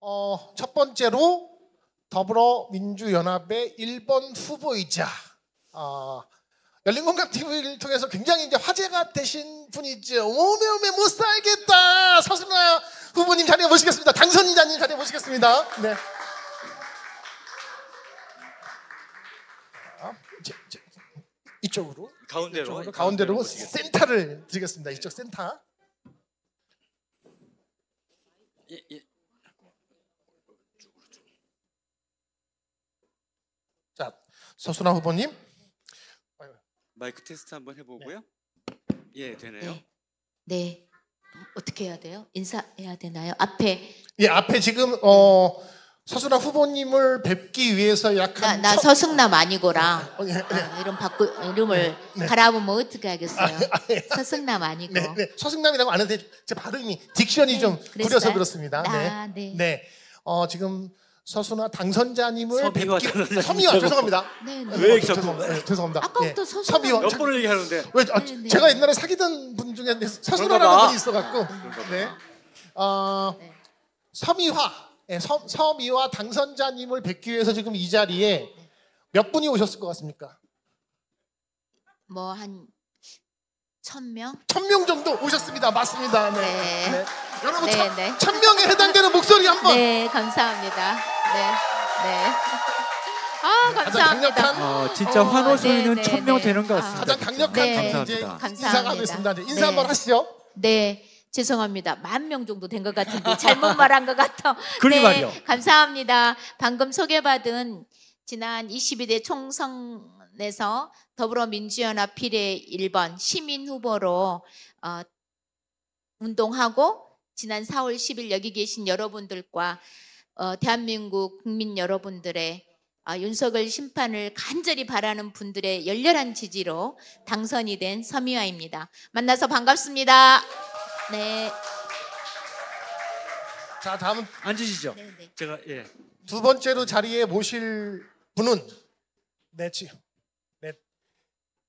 어, 첫 번째로 더불어민주연합의 1번 후보이자 어, 열린공감 TV를 통해서 굉장히 이제 화제가 되신 분이죠. 오메 오메 못 살겠다. 서순아 후보님 자리에 모시겠습니다. 당선자님 자리에 모시겠습니다. 네. 아, 이쪽으로 가운데로 이쪽으로, 가운데로, 가운데로 센터를 드리겠습니다. 이쪽 센터. 예, 예. 서순아 후보님. 마이크 테스트 한번 해보고요. 네. 예, 되네요. 네. 네. 어떻게 해야 돼요? 인사해야 되나요? 앞에. 예, 앞에 지금 어 서순아 후보님을 뵙기 위해서 약간. 나, 나 첫... 서승남 아니고라. 어, 예, 예. 아, 이름 바꾸 이름을 네. 갈아보면 네. 뭐 어떻게 아, 하겠어요? 아, 아, 예. 서승남 아니고. 네, 네. 서승남이라고 안 해도 제 발음이 딕션이 네, 좀 그랬어요? 구려서 그렇습니다. 아, 네. 네. 네. 어 지금 서순화 당선자님을 뵙기 당선자님 섬이와 죄송합니다. 네, 네. 왜 자꾸 죄송합니다. 예, 아까부터 예. 서순화 몇 번을 얘기하는데 왜 아, 네, 네. 제가 옛날에 사귀던 분 중에 서순화라는 분이 있어갖고 네. 어, 서미화 예, 서, 서미화 당선자님을 뵙기 위해서 지금 이 자리에 몇 분이 오셨을 것 같습니까? 뭐한 천명? 천명 정도 오셨습니다. 맞습니다. 네. 네. 네. 여러분 네, 천, 네. 천명에 해당되는 목소리 한번. 네, 감사합니다. 네. 네. 아, 감사합니다. 어, 진짜 어, 환호 소리는 네, 네 천명 네, 되는 것 아, 같습니다. 가장 강력한 네, 감사합니다. 인사가 하겠습니다. 네. 인사 한번 하시죠. 네. 죄송합니다. 만 명 정도 된 것 같은데 잘못 말한 것 같아. 그러니 네, 말이요. 감사합니다. 방금 소개받은 지난 22대 총선에서 더불어민주연합 비례 1번 시민 후보로 어, 운동하고 지난 4월 10일 여기 계신 여러분들과 어, 대한민국 국민 여러분들의 어, 윤석열 심판을 간절히 바라는 분들의 열렬한 지지로 당선이 된 서미화입니다. 만나서 반갑습니다. 네. 자 다음은 앉으시죠. 네네. 네. 제가 예. 두 번째로 자리에 모실 분은 내지. 내.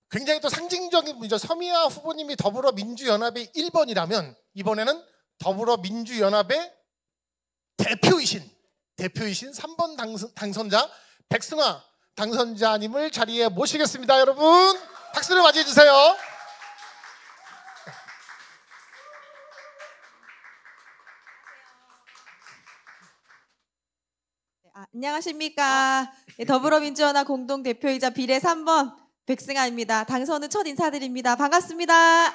굉장히 또 상징적인 분이죠. 서미아 후보님이 더불어민주연합의 1번이라면 이번에는 더불어민주연합의 대표이신 대표이신 3번 당선, 자 백승화 당선자님을 자리에 모시겠습니다. 여러분 박수를 맞이해 주세요. 안녕하십니까. 아. 예, 더불어민주연합 공동대표이자 비례 3번 백승아입니다. 당선 후 첫 인사드립니다. 반갑습니다.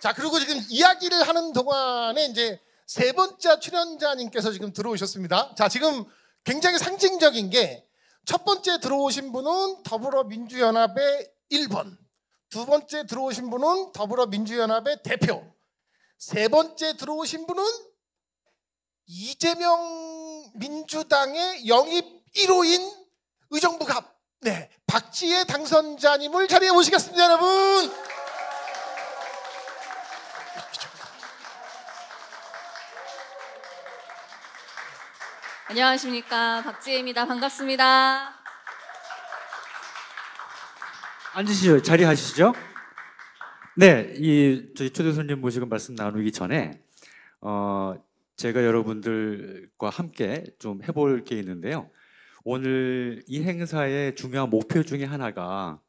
자, 그리고 지금 이야기를 하는 동안에 이제 세 번째 출연자님께서 지금 들어오셨습니다. 자, 지금 굉장히 상징적인 게 첫 번째 들어오신 분은 더불어민주연합의 1번, 두 번째 들어오신 분은 더불어민주연합의 대표, 세 번째 들어오신 분은 이재명 민주당의 영입 1호인 의정부 갑. 네. 박지혜 당선자님을 자리에 모시겠습니다, 여러분. 안녕하십니까. 박지혜입니다. 반갑습니다. 앉으시죠. 자리 하시죠. 네, 이 저희 초대 손님 모시고 말씀 나누기 전에 어, 제가 여러분들과 함께 좀 해볼 게 있는데요. 오늘 이 행사의 중요한 목표 중에 하나가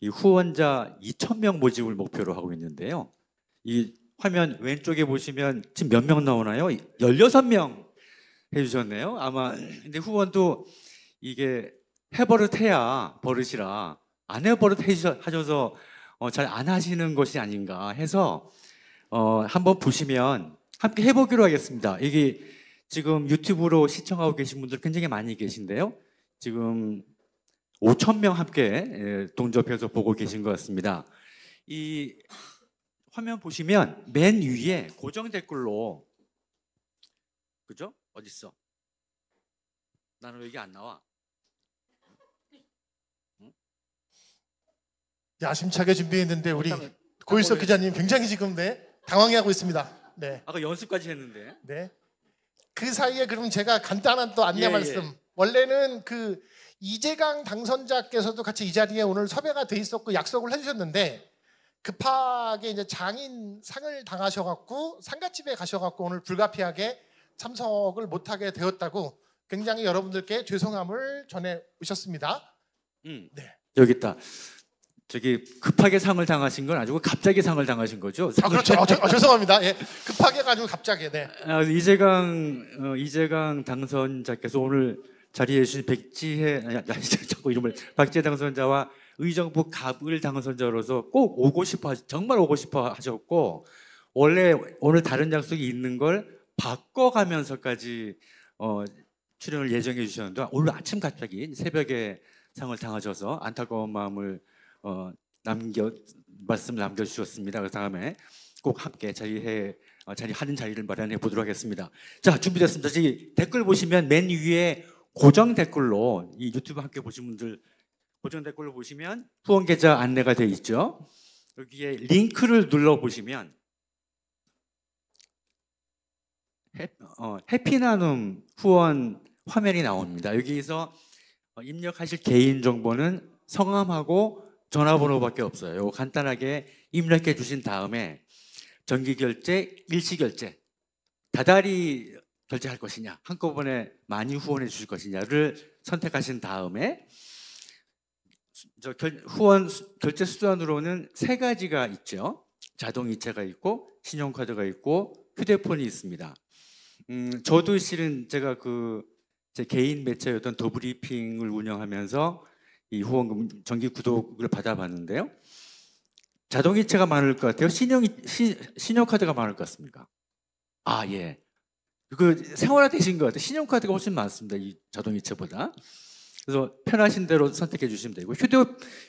이 후원자 2천명 모집을 목표로 하고 있는데요. 이 화면 왼쪽에 보시면 지금 몇 명 나오나요? 16명 해주셨네요. 아마 근데 후원도 이게 해버릇해야 버릇이라 안 해버릇 해주셔, 하셔서 어, 잘 안 하시는 것이 아닌가 해서 어, 한번 보시면 함께 해보기로 하겠습니다. 이게 지금 유튜브로 시청하고 계신 분들 굉장히 많이 계신데요. 지금 5천 명 함께 예, 동접해서 보고 계신 것 같습니다. 이 화면 보시면 맨 위에 고정 댓글로 그죠? 어디 있어? 나는 왜 이게 안 나와? 야심차게 준비했는데 우리 고일석 기자님 굉장히 지금 네, 당황해하고 있습니다. 네. 아까 연습까지 했는데. 네. 그 사이에 그럼 제가 간단한 또 안내 예, 예. 말씀. 예. 원래는 그 이재강 당선자께서도 같이 이 자리에 오늘 섭외가 돼 있었고 약속을 해주셨는데 급하게 이제 장인 상을 당하셔갖고 상가집에 가셔갖고 오늘 불가피하게 참석을 못하게 되었다고 굉장히 여러분들께 죄송함을 전해 오셨습니다. 음, 네. 여기 있다. 저기 급하게 상을 당하신 건 아니고 갑자기 상을 당하신 거죠? 아 그렇죠. 아, 저, 아, 죄송합니다. 예. 급하게 가지고 갑자기. 네. 아, 이재강 어, 이재강 당선자께서 오늘 자리에 계신 백지혜 아니, 아니 자꾸 이름을 박지혜 당선자와 의정부 갑을 당선자로서 꼭 오고 싶어 정말 오고 싶어 하셨고 원래 오늘 다른 약속이 있는 걸 바꿔가면서까지 어, 출연을 예정해 주셨는데 오늘 아침 갑자기 새벽에 상을 당하셔서 안타까운 마음을 어, 남겨 말씀 남겨 주셨습니다. 그 다음에 꼭 함께 자리해 어, 자리 하는 자리를 마련해 보도록 하겠습니다. 자 준비됐습니다. 지 댓글 보시면 맨 위에 고정 댓글로 이 유튜브 함께 보신 분들 고정 댓글로 보시면 후원 계좌 안내가 되어 있죠. 여기에 링크를 눌러 보시면 어, 해피나눔 후원 화면이 나옵니다. 여기서 에 어, 입력하실 개인 정보는 성함하고 전화번호밖에 없어요. 요거 간단하게 입력해 주신 다음에 전기 결제, 일시 결제, 다달이 결제할 것이냐, 한꺼번에 많이 후원해 주실 것이냐를 선택하신 다음에 저 결, 후원 결제 수단으로는 세 가지가 있죠. 자동이체가 있고 신용카드가 있고 휴대폰이 있습니다. 음, 저도 실은 제가 그 제 개인 매체였던 더블리핑을 운영하면서 이 후원금 정기 구독을 받아봤는데요. 자동이체가 많을 것 같아요. 신용 신용카드가 많을 것 같습니까? 아 예. 그 생활화 되신 것 같아요. 신용카드가 훨씬 많습니다. 이 자동이체보다. 그래서 편하신 대로 선택해 주시면 되고 휴대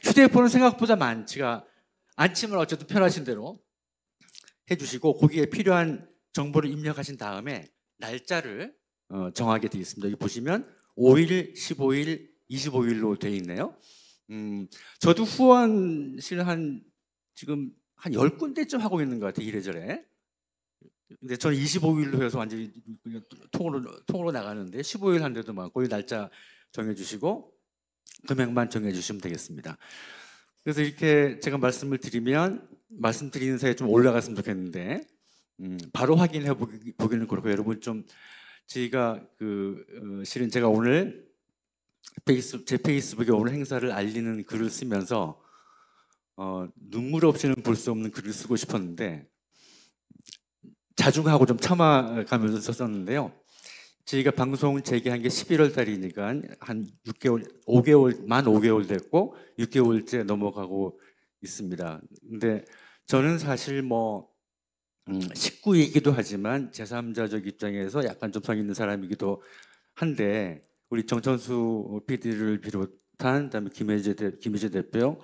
휴대폰은 생각보다 많지가 않지만 어쨌든 편하신 대로 해주시고 거기에 필요한 정보를 입력하신 다음에 날짜를 어, 정하게 되어 습니다 여기 보시면 5일, 15일, 25일로 돼 있네요. 음, 저도 후원실 한 지금 한 10군데쯤 하고 있는 것 같아요. 이래저래. 근데 저는 25일로 해서 완전히 통으로 통으로 나가는데 15일 한 데도 많고 날짜 정해 주시고 금액만 정해 주시면 되겠습니다. 그래서 이렇게 제가 말씀을 드리면 말씀드리는 사이에 좀 올라갔으면 좋겠는데 음, 바로 확인해 보기는 그렇고 여러분 좀 제가 그 어, 실은 제가 오늘 페이스, 제 페이스북에 오늘 행사를 알리는 글을 쓰면서 어, 눈물 없이는 볼 수 없는 글을 쓰고 싶었는데 자중하고 좀 참아가면서 썼었는데요. 저희가 방송 재개한 게 11월 달이니까 한 6개월, 5개월, 만 5개월 됐고 6개월째 넘어가고 있습니다. 근데 저는 사실 뭐 음, 식구이기도 하지만 제3자적 입장에서 약간 좀성 있는 사람이기도 한데 우리 정천수 PD를 비롯한 그다음에 김혜재 대, 김혜재 대표,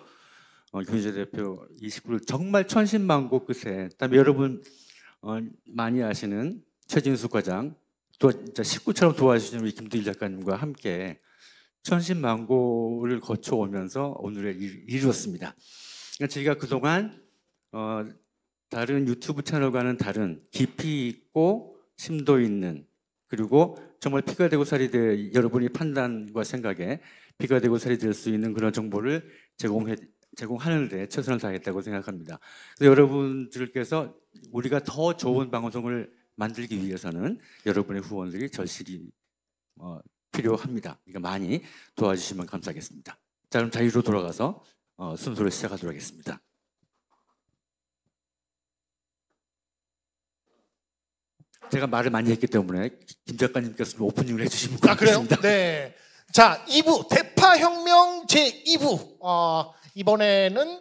어, 김혜재 대표 2 9구를 정말 천신만고 끝에 그다음에 여러분 어, 많이 아시는 최진수 과장 또 진짜 식구처럼 도와주시는 김두일 작가님과 함께 천신만고를 거쳐오면서 오늘에이르렀습니다 그러니까 저희가 그동안 어, 다른 유튜브 채널과는 다른 깊이 있고 심도 있는 그리고 정말 피가 되고 살이 될 여러분이 판단과 생각에 피가 되고 살이 될 수 있는 그런 정보를 제공해 제공하는데 최선을 다했다고 생각합니다. 그래서 여러분들께서 우리가 더 좋은 방송을 만들기 위해서는 여러분의 후원들이 절실히 어, 필요합니다. 그러니까 많이 도와주시면 감사하겠습니다. 자 그럼 자유로 돌아가서 어, 순서를 시작하도록 하겠습니다. 제가 말을 많이 했기 때문에 김 작가님께서 오프닝을 해주시면 아, 겠습니다 그래요? 네. 자, 2부 대파혁명 제2부 어, 이번에는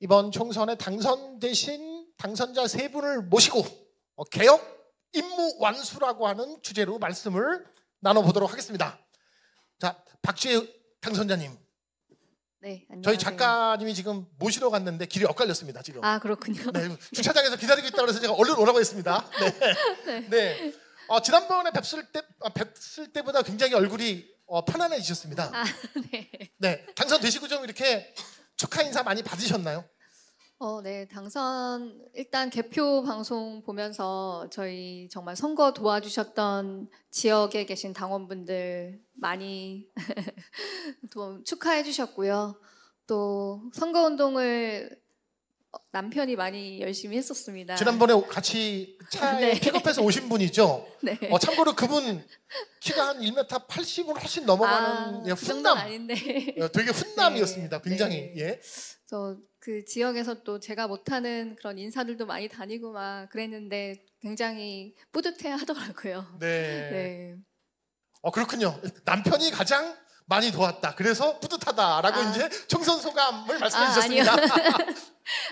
이번 총선에 당선되신 당선자 세 분을 모시고 어, 개혁 임무 완수라고 하는 주제로 말씀을 나눠보도록 하겠습니다. 자, 박주혜 당선자님. 네, 안녕하세요. 저희 작가님이 지금 모시러 갔는데 길이 엇갈렸습니다. 지금. 아 그렇군요. 네, 주차장에서 기다리고 있다 고해서 제가 얼른 오라고 했습니다. 네. 네. 네. 어, 지난번에 뵙을 때 뵙을 아, 때보다 굉장히 얼굴이 어, 편안해지셨습니다. 아, 네. 네. 당선되시고 좀 이렇게 축하 인사 많이 받으셨나요? 어, 네. 당선 일단 개표 방송 보면서 저희 정말 선거 도와주셨던 지역에 계신 당원분들 많이 축하해 주셨고요. 또 선거 운동을 남편이 많이 열심히 했었습니다. 지난번에 같이 차에 네. 픽업해서 오신 분이죠. 네. 어, 참고로 그분 키가 한 1m 80을 훨씬 넘어가는 아, 예, 그 훈남. 그 아닌데. 어, 되게 훈남이었습니다. 네. 굉장히 네. 예. 그래서 그 지역에서 또 제가 못하는 그런 인사들도 많이 다니고 막 그랬는데 굉장히 뿌듯해 하더라고요. 네. 네. 어, 그렇군요. 남편이 가장 많이 도왔다. 그래서 뿌듯하다라고 아. 이제 청선 소감을 아, 말씀해 아, 주셨습니다.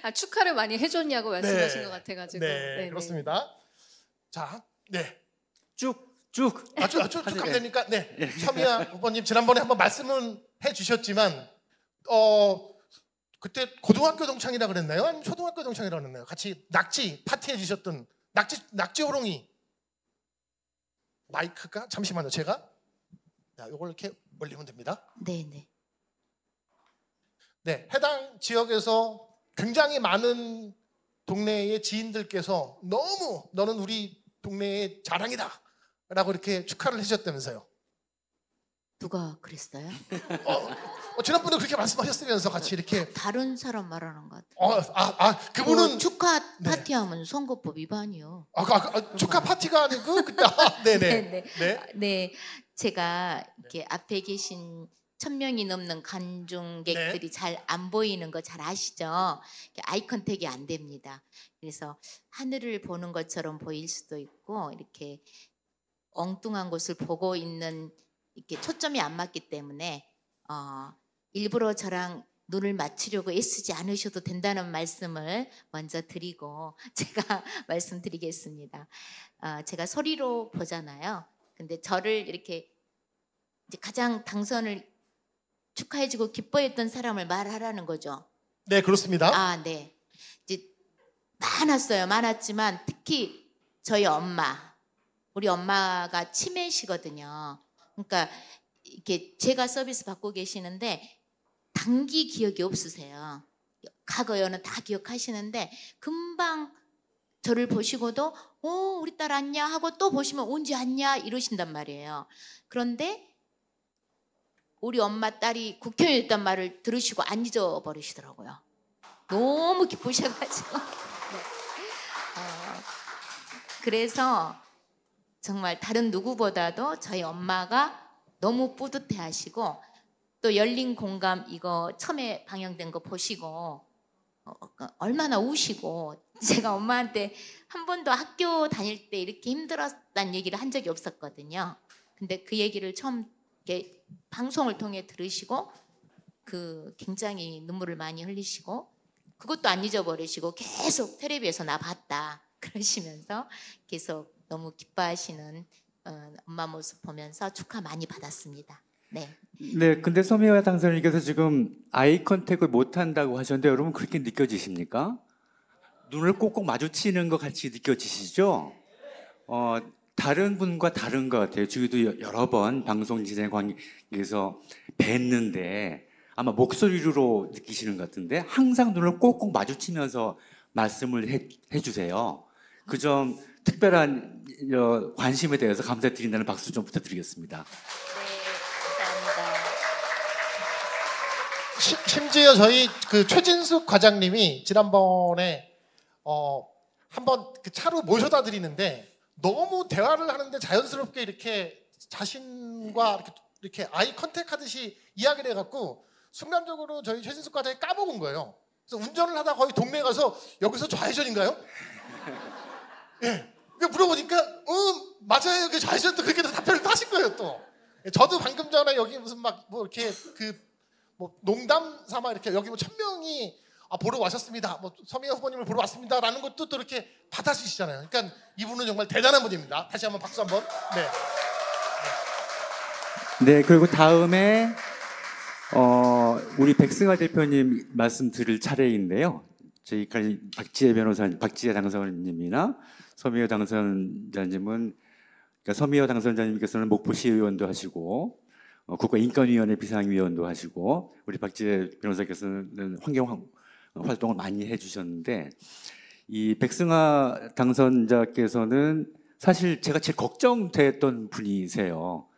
아, 축하를 많이 해줬냐고 네. 말씀하신 네. 것 같아가지고. 네, 네, 네 그렇습니다. 자, 네. 쭉, 쭉. 아주, 아주 쭉 가면 되니까. 네. 참이야 예. 후보님, 지난번에 한번 말씀은 해 주셨지만, 어, 그때 고등학교 동창이라 그랬나요? 아니면 초등학교 동창이라 그랬나요? 같이 낙지 파티해 주셨던 낙지 낙지 호롱이 마이크가 잠시만요. 제가 자, 요걸 이렇게 올리면 됩니다. 네, 네. 네, 해당 지역에서 굉장히 많은 동네의 지인들께서 너무 너는 우리 동네의 자랑이다. 라고 이렇게 축하를 해주셨다면서요. 누가 그랬어요? 어, 어, 지난번에 그렇게 말씀하셨으면서 같이 이렇게 다른 사람 말하는 것 같아요. 어, 아, 아, 그분은 뭐 축하 네. 파티하면 선거법 위반이요. 아, 그, 아, 그, 아 축하 어. 파티가 아니고 그때 아, 네네. 네네. 네. 네. 네. 제가 이렇게 앞에 계신 천 명이 넘는 관중객들이 네. 잘안 보이는 거 잘 아시죠? 아이 컨택이 안 됩니다. 그래서 하늘을 보는 것처럼 보일 수도 있고 이렇게 엉뚱한 곳을 보고 있는 이렇게 초점이 안 맞기 때문에 어, 일부러 저랑 눈을 맞추려고 애쓰지 않으셔도 된다는 말씀을 먼저 드리고 제가 말씀드리겠습니다. 어, 제가 소리로 보잖아요. 근데 저를 이렇게 가장 당선을 축하해주고 기뻐했던 사람을 말하라는 거죠. 네, 그렇습니다. 아, 네. 이제 많았어요. 많았지만 특히 저희 엄마, 우리 엄마가 치매시거든요. 그러니까 이렇게 제가 서비스 받고 계시는데 단기 기억이 없으세요. 과거 연은 다 기억하시는데 금방 저를 보시고도 어 우리 딸 왔냐 하고 또 보시면 언제 왔냐 이러신단 말이에요. 그런데 우리 엄마 딸이 국회의원이었단 말을 들으시고 안 잊어버리시더라고요. 너무 기쁘셔가지고. 네. 어, 그래서 정말 다른 누구보다도 저희 엄마가 너무 뿌듯해 하시고 또 열린 공감 이거 처음에 방영된 거 보시고 어, 그 얼마나 우시고 제가 엄마한테 한 번도 학교 다닐 때 이렇게 힘들었다는 얘기를 한 적이 없었거든요. 근데 그 얘기를 처음 이렇게 방송을 통해 들으시고 그 굉장히 눈물을 많이 흘리시고 그것도 안 잊어버리시고 계속 텔레비에서 나 봤다 그러시면서 계속 너무 기뻐하시는 어, 엄마 모습 보면서 축하 많이 받았습니다. 네. 네, 근데 소미화 당선인께서 지금 아이 컨택을 못 한다고 하셨는데 여러분 그렇게 느껴지십니까? 눈을 꼭꼭 마주치는 것 같이 느껴지시죠? 어, 다른 분과 다른 것 같아요. 저희도 여러 번 방송 진행 관계에서 뵀는데 아마 목소리로 느끼시는 것 같은데 항상 눈을 꼭꼭 마주치면서 말씀을 해, 해주세요. 그 점 특별한 어, 관심에 대해서 감사드린다는 박수 좀 부탁드리겠습니다. 심지어 저희 그 최진숙 과장님이 지난번에 어, 한번 그 차로 모셔다 드리는데 너무 대화를 하는데 자연스럽게 이렇게 자신과 이렇게, 이렇게 아이 컨택 하듯이 이야기를 해갖고 순간적으로 저희 최진숙 과장이 까먹은 거예요. 그래서 운전을 하다 거의 동네 가서 여기서 좌회전인가요? 예. 그러니까 물어보니까 음 맞아요. 그 좌회전도 그렇게 답변을 하신 거예요 또. 저도 방금 전에 여기 무슨 막뭐 이렇게 그뭐 농담 삼아 이렇게 여기 뭐 천명이 아, 보러 와셨습니다. 뭐 서미아 후보님을 보러 왔습니다라는 것도 또 이렇게 받아주시잖아요. 그러니까 이분은 정말 대단한 분입니다. 다시 한번 박수 한번. 네. 네, 그리고 다음에 어, 우리 백승화 대표님 말씀 드릴 차례인데요. 저희까지 박지혜 변호사님, 박지혜 당선인님이나 서미여 당선자님은 그러니까 서미여 당선자님께서는 목포시의원도 하시고 어, 국가인권위원회 비상위원도 하시고 우리 박지혜 변호사께서는 환경 어, 활동을 많이 해주셨는데 이 백승아 당선자께서는 사실 제가 제일 걱정됐던 분이세요.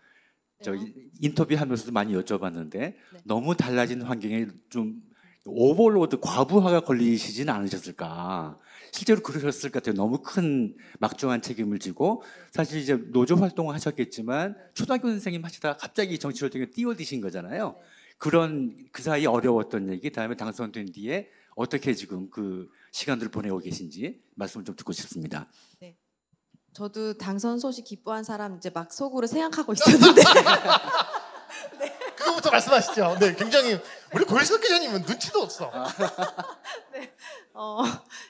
저 네. 인터뷰하면서도 많이 여쭤봤는데 네. 너무 달라진 환경에 좀 오버로드 과부하가 걸리시진 않으셨을까. 실제로 그러셨을 것 같아요. 너무 큰 막중한 책임을 지고 사실 이제 노조 활동을 하셨겠지만 초등학교 선생님 하시다가 갑자기 정치 활동에 뛰어드신 거잖아요. 그런 그 사이 어려웠던 얘기, 다음에 당선된 뒤에 어떻게 지금 그 시간들을 보내고 계신지 말씀을 좀 듣고 싶습니다. 네. 저도 당선 소식 기뻐한 사람 이제 막 속으로 생각하고 있었는데 먼저부터 말씀하시죠. 네, 굉장히 우리 고일석 기자님은 눈치도 없어. 아. 네, 어,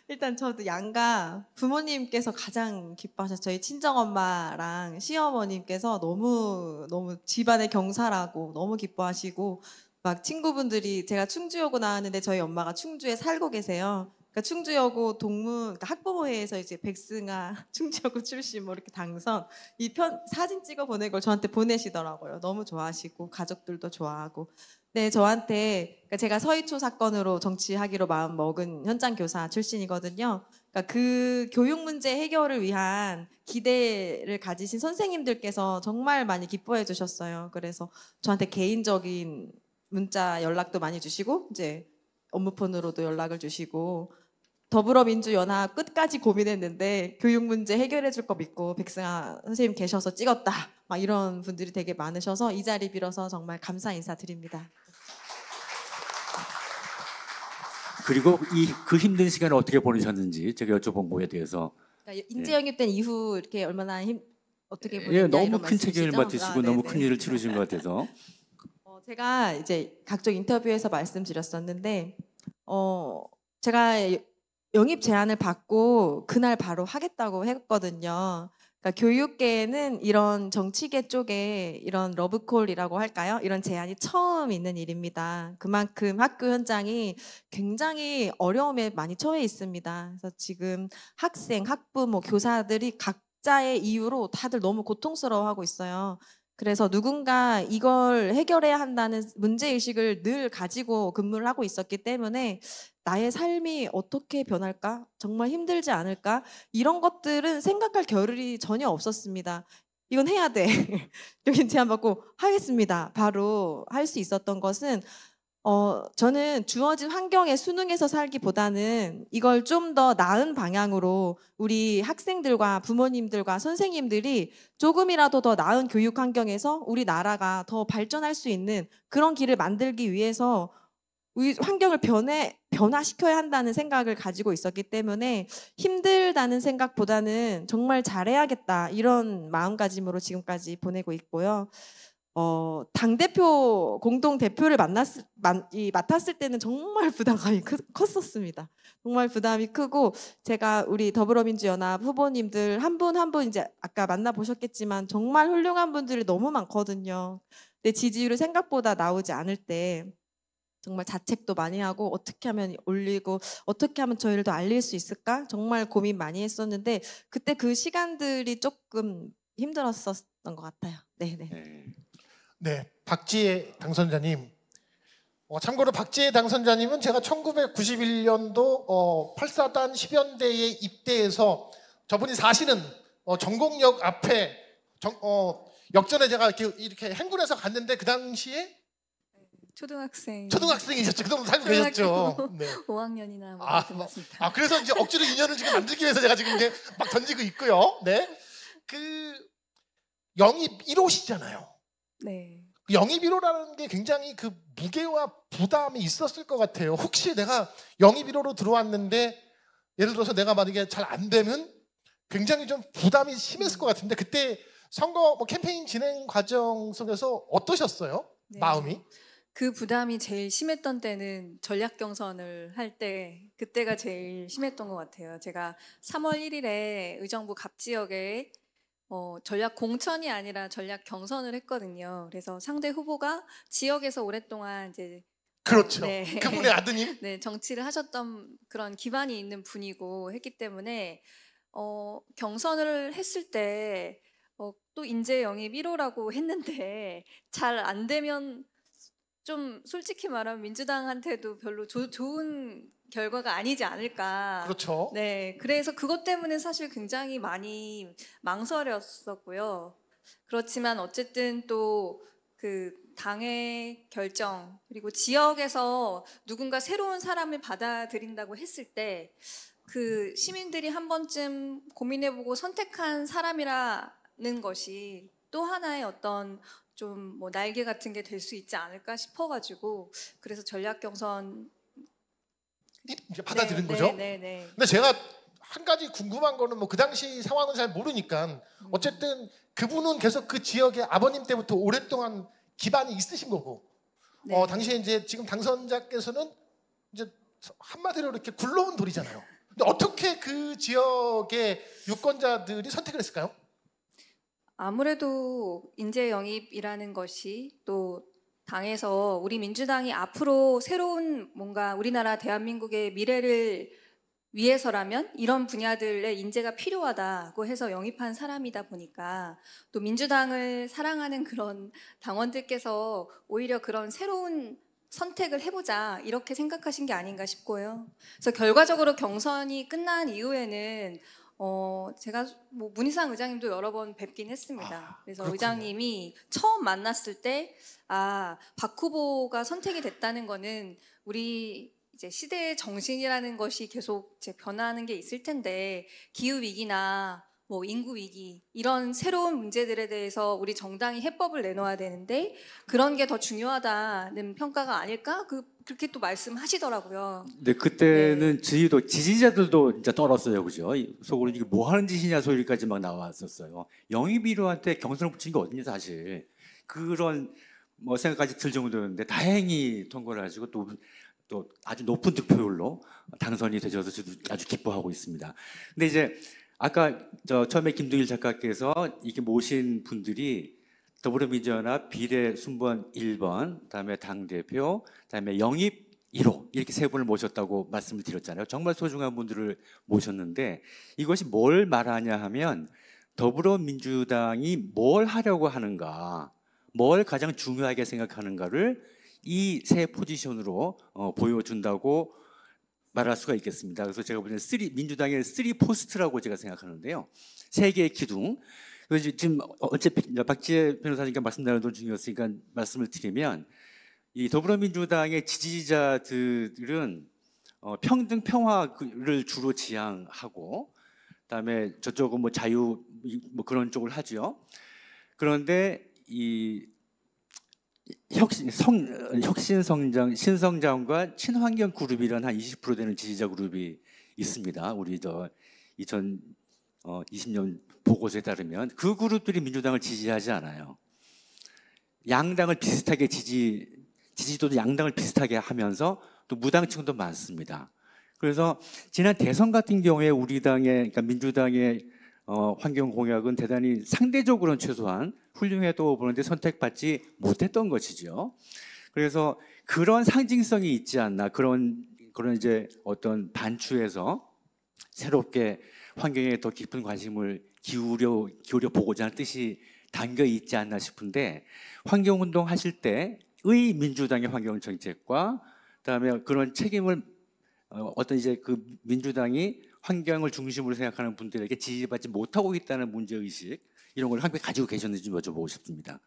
일단 저도 양가 부모님께서 가장 기뻐하셨 저희 친정 엄마랑 시어머님께서 너무 너무 집안의 경사라고 너무 기뻐하시고 막 친구분들이 제가 충주여고 나왔는데 저희 엄마가 충주에 살고 계세요. 그러니까 충주여고 동문 그러니까 학부모회에서 이제 백승아 충주여고 출신 뭐 이렇게 당선 이 편 사진 찍어 보내고 저한테 보내시더라고요. 너무 좋아하시고 가족들도 좋아하고. 네, 저한테 그러니까 제가 서희초 사건으로 정치하기로 마음 먹은 현장 교사 출신이거든요. 그러니까 그 교육 문제 해결을 위한 기대를 가지신 선생님들께서 정말 많이 기뻐해 주셨어요. 그래서 저한테 개인적인 문자 연락도 많이 주시고 이제 업무폰으로도 연락을 주시고 더불어민주연합 끝까지 고민했는데 교육 문제 해결해 줄거 믿고 백승아 선생님 계셔서 찍었다. 막 이런 분들이 되게 많으셔서 이 자리 빌어서 정말 감사 인사드립니다. 그리고 이 그 힘든 시간을 어떻게 보내셨는지 제가 여쭤본 거에 대해서 그러니까 인재 영입된 예. 이후 이렇게 얼마나 힘 어떻게 예, 보냈냐 예, 너무 큰 책임을 맡으시고 아, 너무 큰 일을 네, 네. 치르신 것 같아서 어, 제가 이제 각종 인터뷰에서 말씀드렸었는데 어 제가 영입 제안을 받고 그날 바로 하겠다고 했거든요. 그러니까 교육계에는 이런 정치계 쪽에 이런 러브콜이라고 할까요? 이런 제안이 처음 있는 일입니다. 그만큼 학교 현장이 굉장히 어려움에 많이 처해 있습니다. 그래서 지금 학생, 학부모, 뭐 교사들이 각자의 이유로 다들 너무 고통스러워하고 있어요. 그래서 누군가 이걸 해결해야 한다는 문제의식을 늘 가지고 근무를 하고 있었기 때문에 나의 삶이 어떻게 변할까? 정말 힘들지 않을까? 이런 것들은 생각할 겨를이 전혀 없었습니다. 이건 해야 돼. 여긴 제안받고 하겠습니다. 바로 할 수 있었던 것은 어, 저는 주어진 환경에 순응해서 살기보다는 이걸 좀 더 나은 방향으로 우리 학생들과 부모님들과 선생님들이 조금이라도 더 나은 교육 환경에서 우리 나라가 더 발전할 수 있는 그런 길을 만들기 위해서 우리 환경을 변해 변화시켜야 한다는 생각을 가지고 있었기 때문에 힘들다는 생각보다는 정말 잘해야겠다 이런 마음가짐으로 지금까지 보내고 있고요. 어, 당대표 공동 대표를 만났을 만, 이, 맡았을 때는 정말 부담감이 크, 컸었습니다. 정말 부담이 크고 제가 우리 더불어민주연합 후보님들 한 분 한 분 이제 아까 만나 보셨겠지만 정말 훌륭한 분들이 너무 많거든요. 근 지지율이 생각보다 나오지 않을 때 정말 자책도 많이 하고 어떻게 하면 올리고 어떻게 하면 저희를 더 알릴 수 있을까 정말 고민 많이 했었는데 그때 그 시간들이 조금 힘들었었던 것 같아요. 네, 네. 네, 네 박지혜 당선자님. 어, 참고로 박지혜 당선자님은 제가 1991년도 어, 8사단 10연대에 입대해서 저분이 사실은 어, 전곡역 앞에 정, 어, 역전에 제가 이렇게, 이렇게 행군해서 갔는데 그 당시에 초등학생. 초등학생이셨죠. 그동안 살고 계셨죠. 네. 5학년이나 뭐 아, 뭐, 맞습니다. 아 그래서 이제 억지로 인연을 지금 만들기 위해서 제가 지금 이제 막 던지고 있고요. 네. 그 영입 1호시잖아요. 네. 그 영입 1호라는 게 굉장히 그 무게와 부담이 있었을 것 같아요. 혹시 내가 영입 1호로 들어왔는데 예를 들어서 내가 만약에 잘 안 되면 굉장히 좀 부담이 심했을 것 같은데 그때 선거 뭐 캠페인 진행 과정 속에서 어떠셨어요? 네. 마음이? 그 부담이 제일 심했던 때는 전략 경선을 할 때 그때가 제일 심했던 것 같아요. 제가 3월 1일에 의정부 갑지역에 어, 전략 공천이 아니라 전략 경선을 했거든요. 그래서 상대 후보가 지역에서 오랫동안 이제 그렇죠. 네. 그분의 아드님. 네, 정치를 하셨던 그런 기반이 있는 분이고 했기 때문에 어, 경선을 했을 때 어, 또 인재 영입 1호라고 했는데 잘 안 되면 좀 솔직히 말하면 민주당한테도 별로 조, 좋은 결과가 아니지 않을까. 그렇죠. 네, 그래서 그것 때문에 사실 굉장히 많이 망설였었고요. 그렇지만 어쨌든 또 그 당의 결정 그리고 지역에서 누군가 새로운 사람을 받아들인다고 했을 때 그 시민들이 한 번쯤 고민해보고 선택한 사람이라는 것이 또 하나의 어떤 좀뭐 날개 같은 게 될 수 있지 않을까 싶어가지고 그래서 전략 경선 네? 이제 네, 받아들인 네, 거죠. 네, 네, 근데 제가 한 가지 궁금한 거는 뭐 그 당시 상황은 잘 모르니까 음. 어쨌든 그분은 계속 그 지역에 아버님 때부터 오랫동안 기반이 있으신 거고 네. 어, 당시에 이제 지금 당선자께서는 이제 한마디로 이렇게 굴러온 돌이잖아요. 근데 어떻게 그 지역의 유권자들이 선택을 했을까요? 아무래도 인재 영입이라는 것이 또 당에서 우리 민주당이 앞으로 새로운 뭔가 우리나라 대한민국의 미래를 위해서라면 이런 분야들의 인재가 필요하다고 해서 영입한 사람이다 보니까 또 민주당을 사랑하는 그런 당원들께서 오히려 그런 새로운 선택을 해보자 이렇게 생각하신 게 아닌가 싶고요. 그래서 결과적으로 경선이 끝난 이후에는 어, 제가 뭐 문희상 의장님도 여러 번 뵙긴 했습니다. 아, 그래서 아, 의장님이 처음 만났을 때, 아, 박 후보가 선택이 됐다는 거는 우리 이제 시대의 정신이라는 것이 계속 이제 변화하는 게 있을 텐데, 기후위기나 뭐 인구 위기 이런 새로운 문제들에 대해서 우리 정당이 해법을 내놓아야 되는데 그런 게 더 중요하다는 평가가 아닐까 그, 그렇게 또 말씀하시더라고요. 근 그때는 네. 저희도 지지자들도 진짜 떨었어요, 그죠? 속으로 이게 뭐 하는 짓이냐 소리까지 막 나왔었어요. 영입위로한테 경선을 붙인 게 어딨냐 사실 그런 뭐 생각까지 들 정도였는데 다행히 통과를 하시고 또 또 아주 높은 득표율로 당선이 되셔서 저도 아주 기뻐하고 있습니다. 근데 이제 아까 저 처음에 김동일 작가께서 이게 렇 모신 분들이 더불어민주연합 비례 순번 1번, 다음에당 대표, 그다음에 영입 1호 이렇게 세 분을 모셨다고 말씀을 드렸잖아요. 정말 소중한 분들을 모셨는데 이것이 뭘 말하냐 하면 더불어민주당이 뭘 하려고 하는가, 뭘 가장 중요하게 생각하는가를 이 세 포지션으로 어, 보여준다고 말할 수가 있겠습니다. 그래서 제가 보는 쓰리, 민주당의 쓰리 포스트라고 제가 생각하는데요. 세 개의 기둥. 지금 어째 박지혜 변호사님께 말씀 나누는 중이었으니까 말씀을 드리면 이 더불어민주당의 지지자들은 어, 평등 평화를 주로 지향하고 그다음에 저쪽은 뭐 자유 뭐 그런 쪽을 하죠. 그런데 이 혁신, 성, 혁신 성장, 신성장과 친환경 그룹이란 한 20% 되는 지지자 그룹이 있습니다. 우리 저 2020년 어, 보고서에 따르면 그 그룹들이 민주당을 지지하지 않아요. 양당을 비슷하게 지지, 지지도도 양당을 비슷하게 하면서 또 무당층도 많습니다. 그래서 지난 대선 같은 경우에 우리 당의, 그러니까 민주당의 어, 환경 공약은 대단히 상대적으로는 최소한 훌륭해도 보는데 선택받지 못했던 것이죠. 그래서 그런 상징성이 있지 않나 그런 그런 이제 어떤 반추에서 새롭게 환경에 더 깊은 관심을 기울여 기울여 보고자 하는 뜻이 담겨 있지 않나 싶은데 환경 운동 하실 때의 민주당의 환경 정책과 그다음에 그런 책임을 어, 어떤 이제 그 민주당이 환경을 중심으로 생각하는 분들에게 지지받지 못하고 있다는 문제의식 이런 걸 함께 가지고 계셨는지 좀 여쭤보고 싶습니다.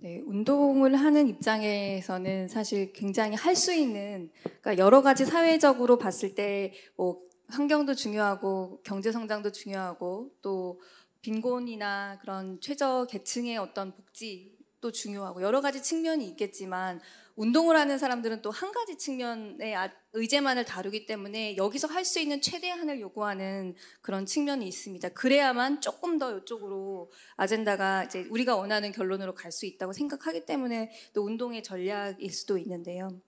네, 운동을 하는 입장에서는 사실 굉장히 할 수 있는 그러니까 여러 가지 사회적으로 봤을 때뭐 환경도 중요하고 경제 성장도 중요하고 또 빈곤이나 그런 최저 계층의 어떤 복지 또 중요하고 여러 가지 측면이 있겠지만 운동을 하는 사람들은 또 한 가지 측면의 아, 의제만을 다루기 때문에 여기서 할 수 있는 최대한을 요구하는 그런 측면이 있습니다. 그래야만 조금 더 이쪽으로 아젠다가 이제 우리가 원하는 결론으로 갈 수 있다고 생각하기 때문에 또 운동의 전략일 수도 있는데요.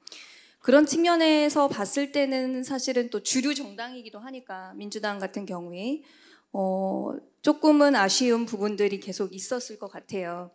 그런 측면에서 봤을 때는 사실은 또 주류 정당이기도 하니까 민주당 같은 경우에 어, 조금은 아쉬운 부분들이 계속 있었을 것 같아요.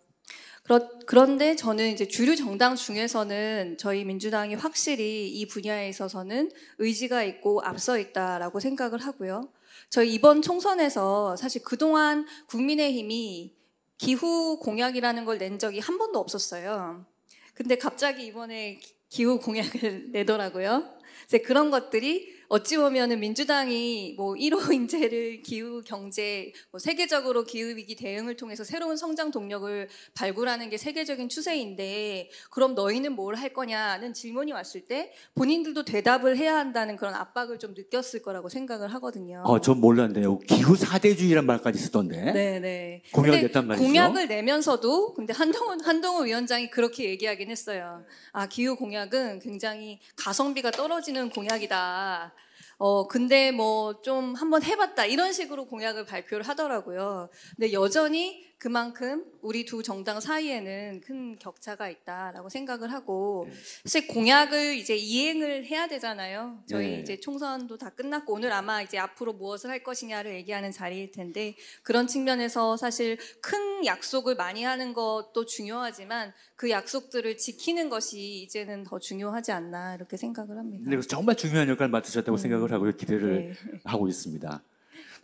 그런데 저는 이제 주류 정당 중에서는 저희 민주당이 확실히 이 분야에 있어서는 의지가 있고 앞서 있다라고 생각을 하고요. 저희 이번 총선에서 사실 그동안 국민의힘이 기후 공약이라는 걸 낸 적이 한 번도 없었어요. 근데 갑자기 이번에 기후 공약을 내더라고요. 이제 그런 것들이 어찌 보면은 민주당이 뭐 1호 인재를 기후 경제 뭐 세계적으로 기후 위기 대응을 통해서 새로운 성장 동력을 발굴하는 게 세계적인 추세인데 그럼 너희는 뭘 할 거냐는 질문이 왔을 때 본인들도 대답을 해야 한다는 그런 압박을 좀 느꼈을 거라고 생각을 하거든요. 어, 전몰랐네요 기후 사대주의란 말까지 쓰던데. 네, 네. 공약이 됐단 말이죠. 공약을 내면서도 근데 한동훈 한동훈 위원장이 그렇게 얘기하긴 했어요. 아, 기후 공약은 굉장히 가성비가 떨어지는 공약이다. 어, 근데 뭐 좀 한번 해봤다. 이런 식으로 공약을 발표를 하더라고요. 근데 여전히 그만큼 우리 두 정당 사이에는 큰 격차가 있다라고 생각을 하고 네. 사실 공약을 이제 이행을 해야 되잖아요. 저희 네. 이제 총선도 다 끝났고 오늘 아마 이제 앞으로 무엇을 할 것이냐를 얘기하는 자리일 텐데 그런 측면에서 사실 큰 약속을 많이 하는 것도 중요하지만 그 약속들을 지키는 것이 이제는 더 중요하지 않나 이렇게 생각을 합니다. 네, 그래서 정말 중요한 역할을 맡으셨다고 음. 생각을 하고요. 기대를 네. 하고 있습니다.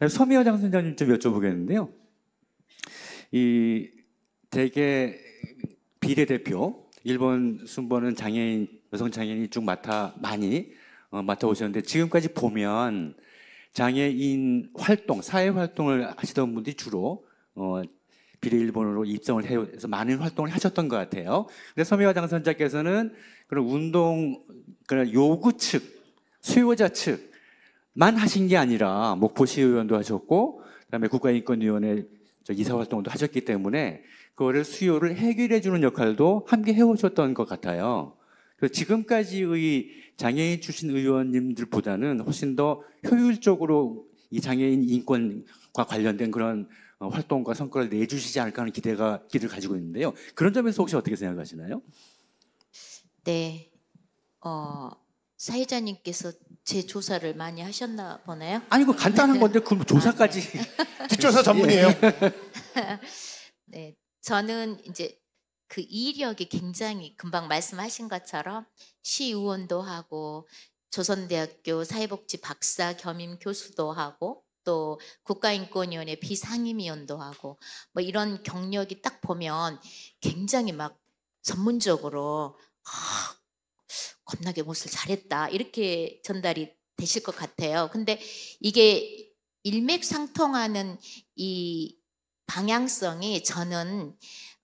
소미화 장선장님 좀 여쭤보겠는데요. 이 대개 비례대표 일본 순번은 장애인 여성 장애인이 쭉 맡아 많이 어, 맡아 오셨는데 지금까지 보면 장애인 활동 사회 활동을 하시던 분들이 주로 어, 비례 일본으로 입성을 해서 많은 활동을 하셨던 것 같아요. 근데 서미화 당선자께서는 그런 운동 그런 요구 측 수요자 측만 하신 게 아니라 목포시의원도 하셨고 그다음에 국가인권위원회 이사 활동도 하셨기 때문에 그거를 수요를 해결해 주는 역할도 함께 해오셨던 것 같아요. 그래서 지금까지의 장애인 출신 의원님들보다는 훨씬 더 효율적으로 이 장애인 인권과 관련된 그런 어, 활동과 성과를 내주시지 않을까 하는 기대가 기를 가지고 있는데요. 그런 점에서 혹시 어떻게 생각하시나요? 네, 어, 사회자님께서 제조사를 많이 하셨나 보네요. 아니 그 간단한 건데 그 아, 네. 조사까지 뒷조사 전문이에요. 예. 네, 저는 이제 그 이력이 굉장히 금방 말씀하신 것처럼 시의원도 하고 조선대학교 사회복지 박사 겸임 교수도 하고 또 국가인권위원회 비상임위원도 하고 뭐 이런 경력이 딱 보면 굉장히 막 전문적으로 겁나게 못을 잘했다 이렇게 전달이 되실 것 같아요. 근데 이게 일맥상통하는 이 방향성이 저는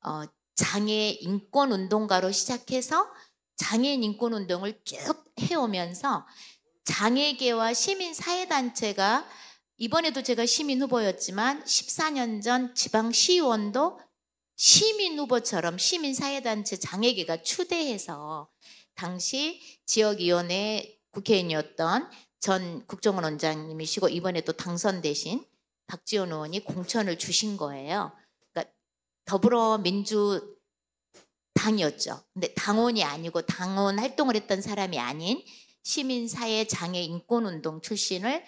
어, 장애 인권 운동가로 시작해서 장애 인권 운동을 쭉 해오면서 장애계와 시민 사회 단체가 이번에도 제가 시민 후보였지만 14년 전 지방 시의원도 시민 후보처럼 시민 사회 단체 장애계가 추대해서 당시 지역위원회 국회의원이었던 전 국정원 원장님이시고 이번에 또 당선되신 박지원 의원이 공천을 주신 거예요. 그러니까 더불어민주당이었죠. 근데 당원이 아니고 당원 활동을 했던 사람이 아닌 시민사회 장애 인권운동 출신을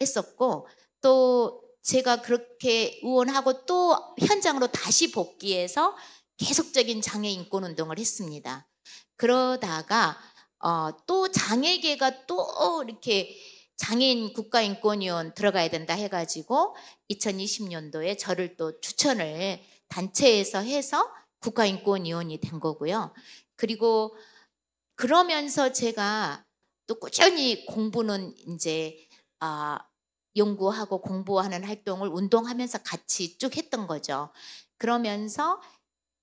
했었고 또 제가 그렇게 의원하고 또 현장으로 다시 복귀해서 계속적인 장애 인권 운동을 했습니다. 그러다가 어, 또 장애계가 또 이렇게 장애인 국가인권위원 들어가야 된다 해가지고 2020년도에 저를 또 추천을 단체에서 해서 국가인권위원이 된 거고요. 그리고 그러면서 제가 또 꾸준히 공부는 이제 아, 연구하고 공부하는 활동을 운동하면서 같이 쭉 했던 거죠. 그러면서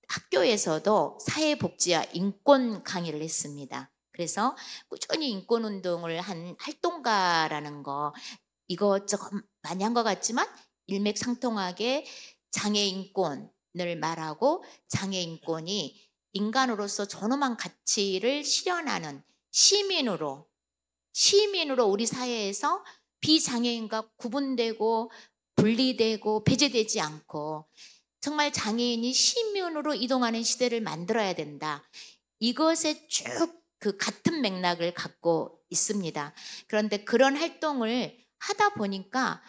학교에서도 사회복지와 인권 강의를 했습니다. 그래서 꾸준히 인권운동을 한 활동가라는 거 이것저것 많이 한 것 같지만 일맥상통하게 장애인권을 말하고 장애인권이 인간으로서 존엄한 가치를 실현하는 시민으로 시민으로 우리 사회에서 비장애인과 구분되고 분리되고 배제되지 않고 정말 장애인이 시민으로 이동하는 시대를 만들어야 된다. 이것에 쭉 그 같은 맥락을 갖고 있습니다. 그런데 그런 활동을 하다 보니까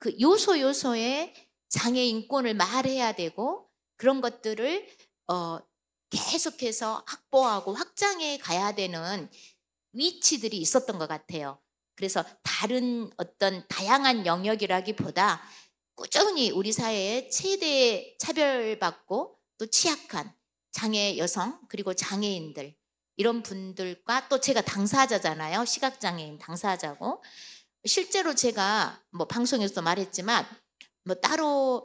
그 요소 요소에 장애 인권을 말해야 되고 그런 것들을 어 계속해서 확보하고 확장해 가야 되는 위치들이 있었던 것 같아요. 그래서 다른 어떤 다양한 영역이라기보다 꾸준히 우리 사회에 최대 차별받고 또 취약한 장애 여성 그리고 장애인들 이런 분들과 또 제가 당사자잖아요. 시각장애인 당사자고 실제로 제가 뭐 방송에서도 말했지만 뭐 따로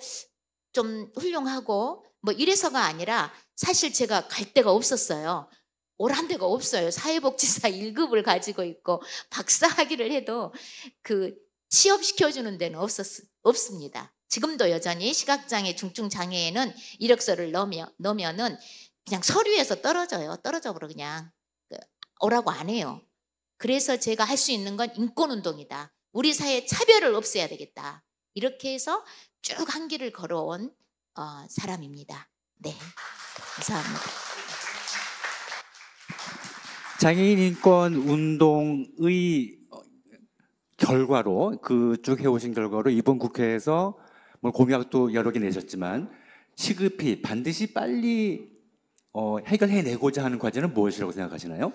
좀 훌륭하고 뭐 이래서가 아니라 사실 제가 갈 데가 없었어요. 오란 데가 없어요. 사회복지사 1급을 가지고 있고 박사 학위를 해도 그 취업시켜주는 데는 없었, 어요 없습니다. 지금도 여전히 시각장애 중증 장애에는 이력서를 넣으면 넣으면은 그냥 서류에서 떨어져요. 떨어져 버려 그냥 그 오라고 안 해요. 그래서 제가 할 수 있는 건 인권 운동이다. 우리 사회 차별을 없애야 되겠다. 이렇게 해서 쭉 한 길을 걸어온 어, 사람입니다. 네, 감사합니다. 장애인 인권 운동의 결과로 그 쭉 해오신 결과로 이번 국회에서 뭐 공약도 여러 개 내셨지만 시급히 반드시 빨리 어, 해결해내고자 하는 과제는 무엇이라고 생각하시나요?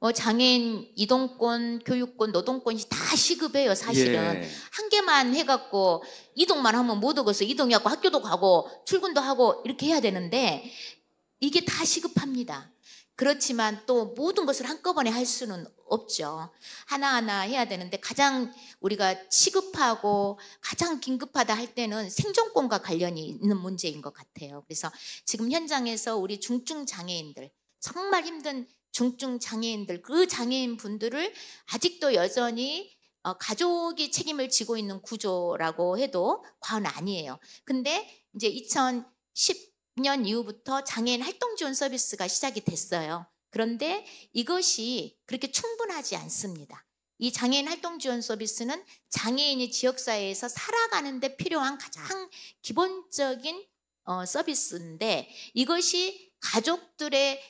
뭐 장애인 이동권, 교육권, 노동권이 다 시급해요 사실은 예. 한 개만 해갖고 이동만 하면 못 오겠어 이동해갖고 학교도 가고 출근도 하고 이렇게 해야 되는데 이게 다 시급합니다. 그렇지만 또 모든 것을 한꺼번에 할 수는 없죠. 하나하나 해야 되는데 가장 우리가 시급하고 가장 긴급하다 할 때는 생존권과 관련이 있는 문제인 것 같아요. 그래서 지금 현장에서 우리 중증 장애인들 정말 힘든 중증 장애인들 그 장애인 분들을 아직도 여전히 어, 가족이 책임을 지고 있는 구조라고 해도 과언 아니에요. 근데 이제 2010 2006년 이후부터 장애인 활동 지원 서비스가 시작이 됐어요. 그런데 이것이 그렇게 충분하지 않습니다. 이 장애인 활동 지원 서비스는 장애인이 지역사회에서 살아가는 데 필요한 가장 기본적인 어, 서비스인데 이것이 가족들의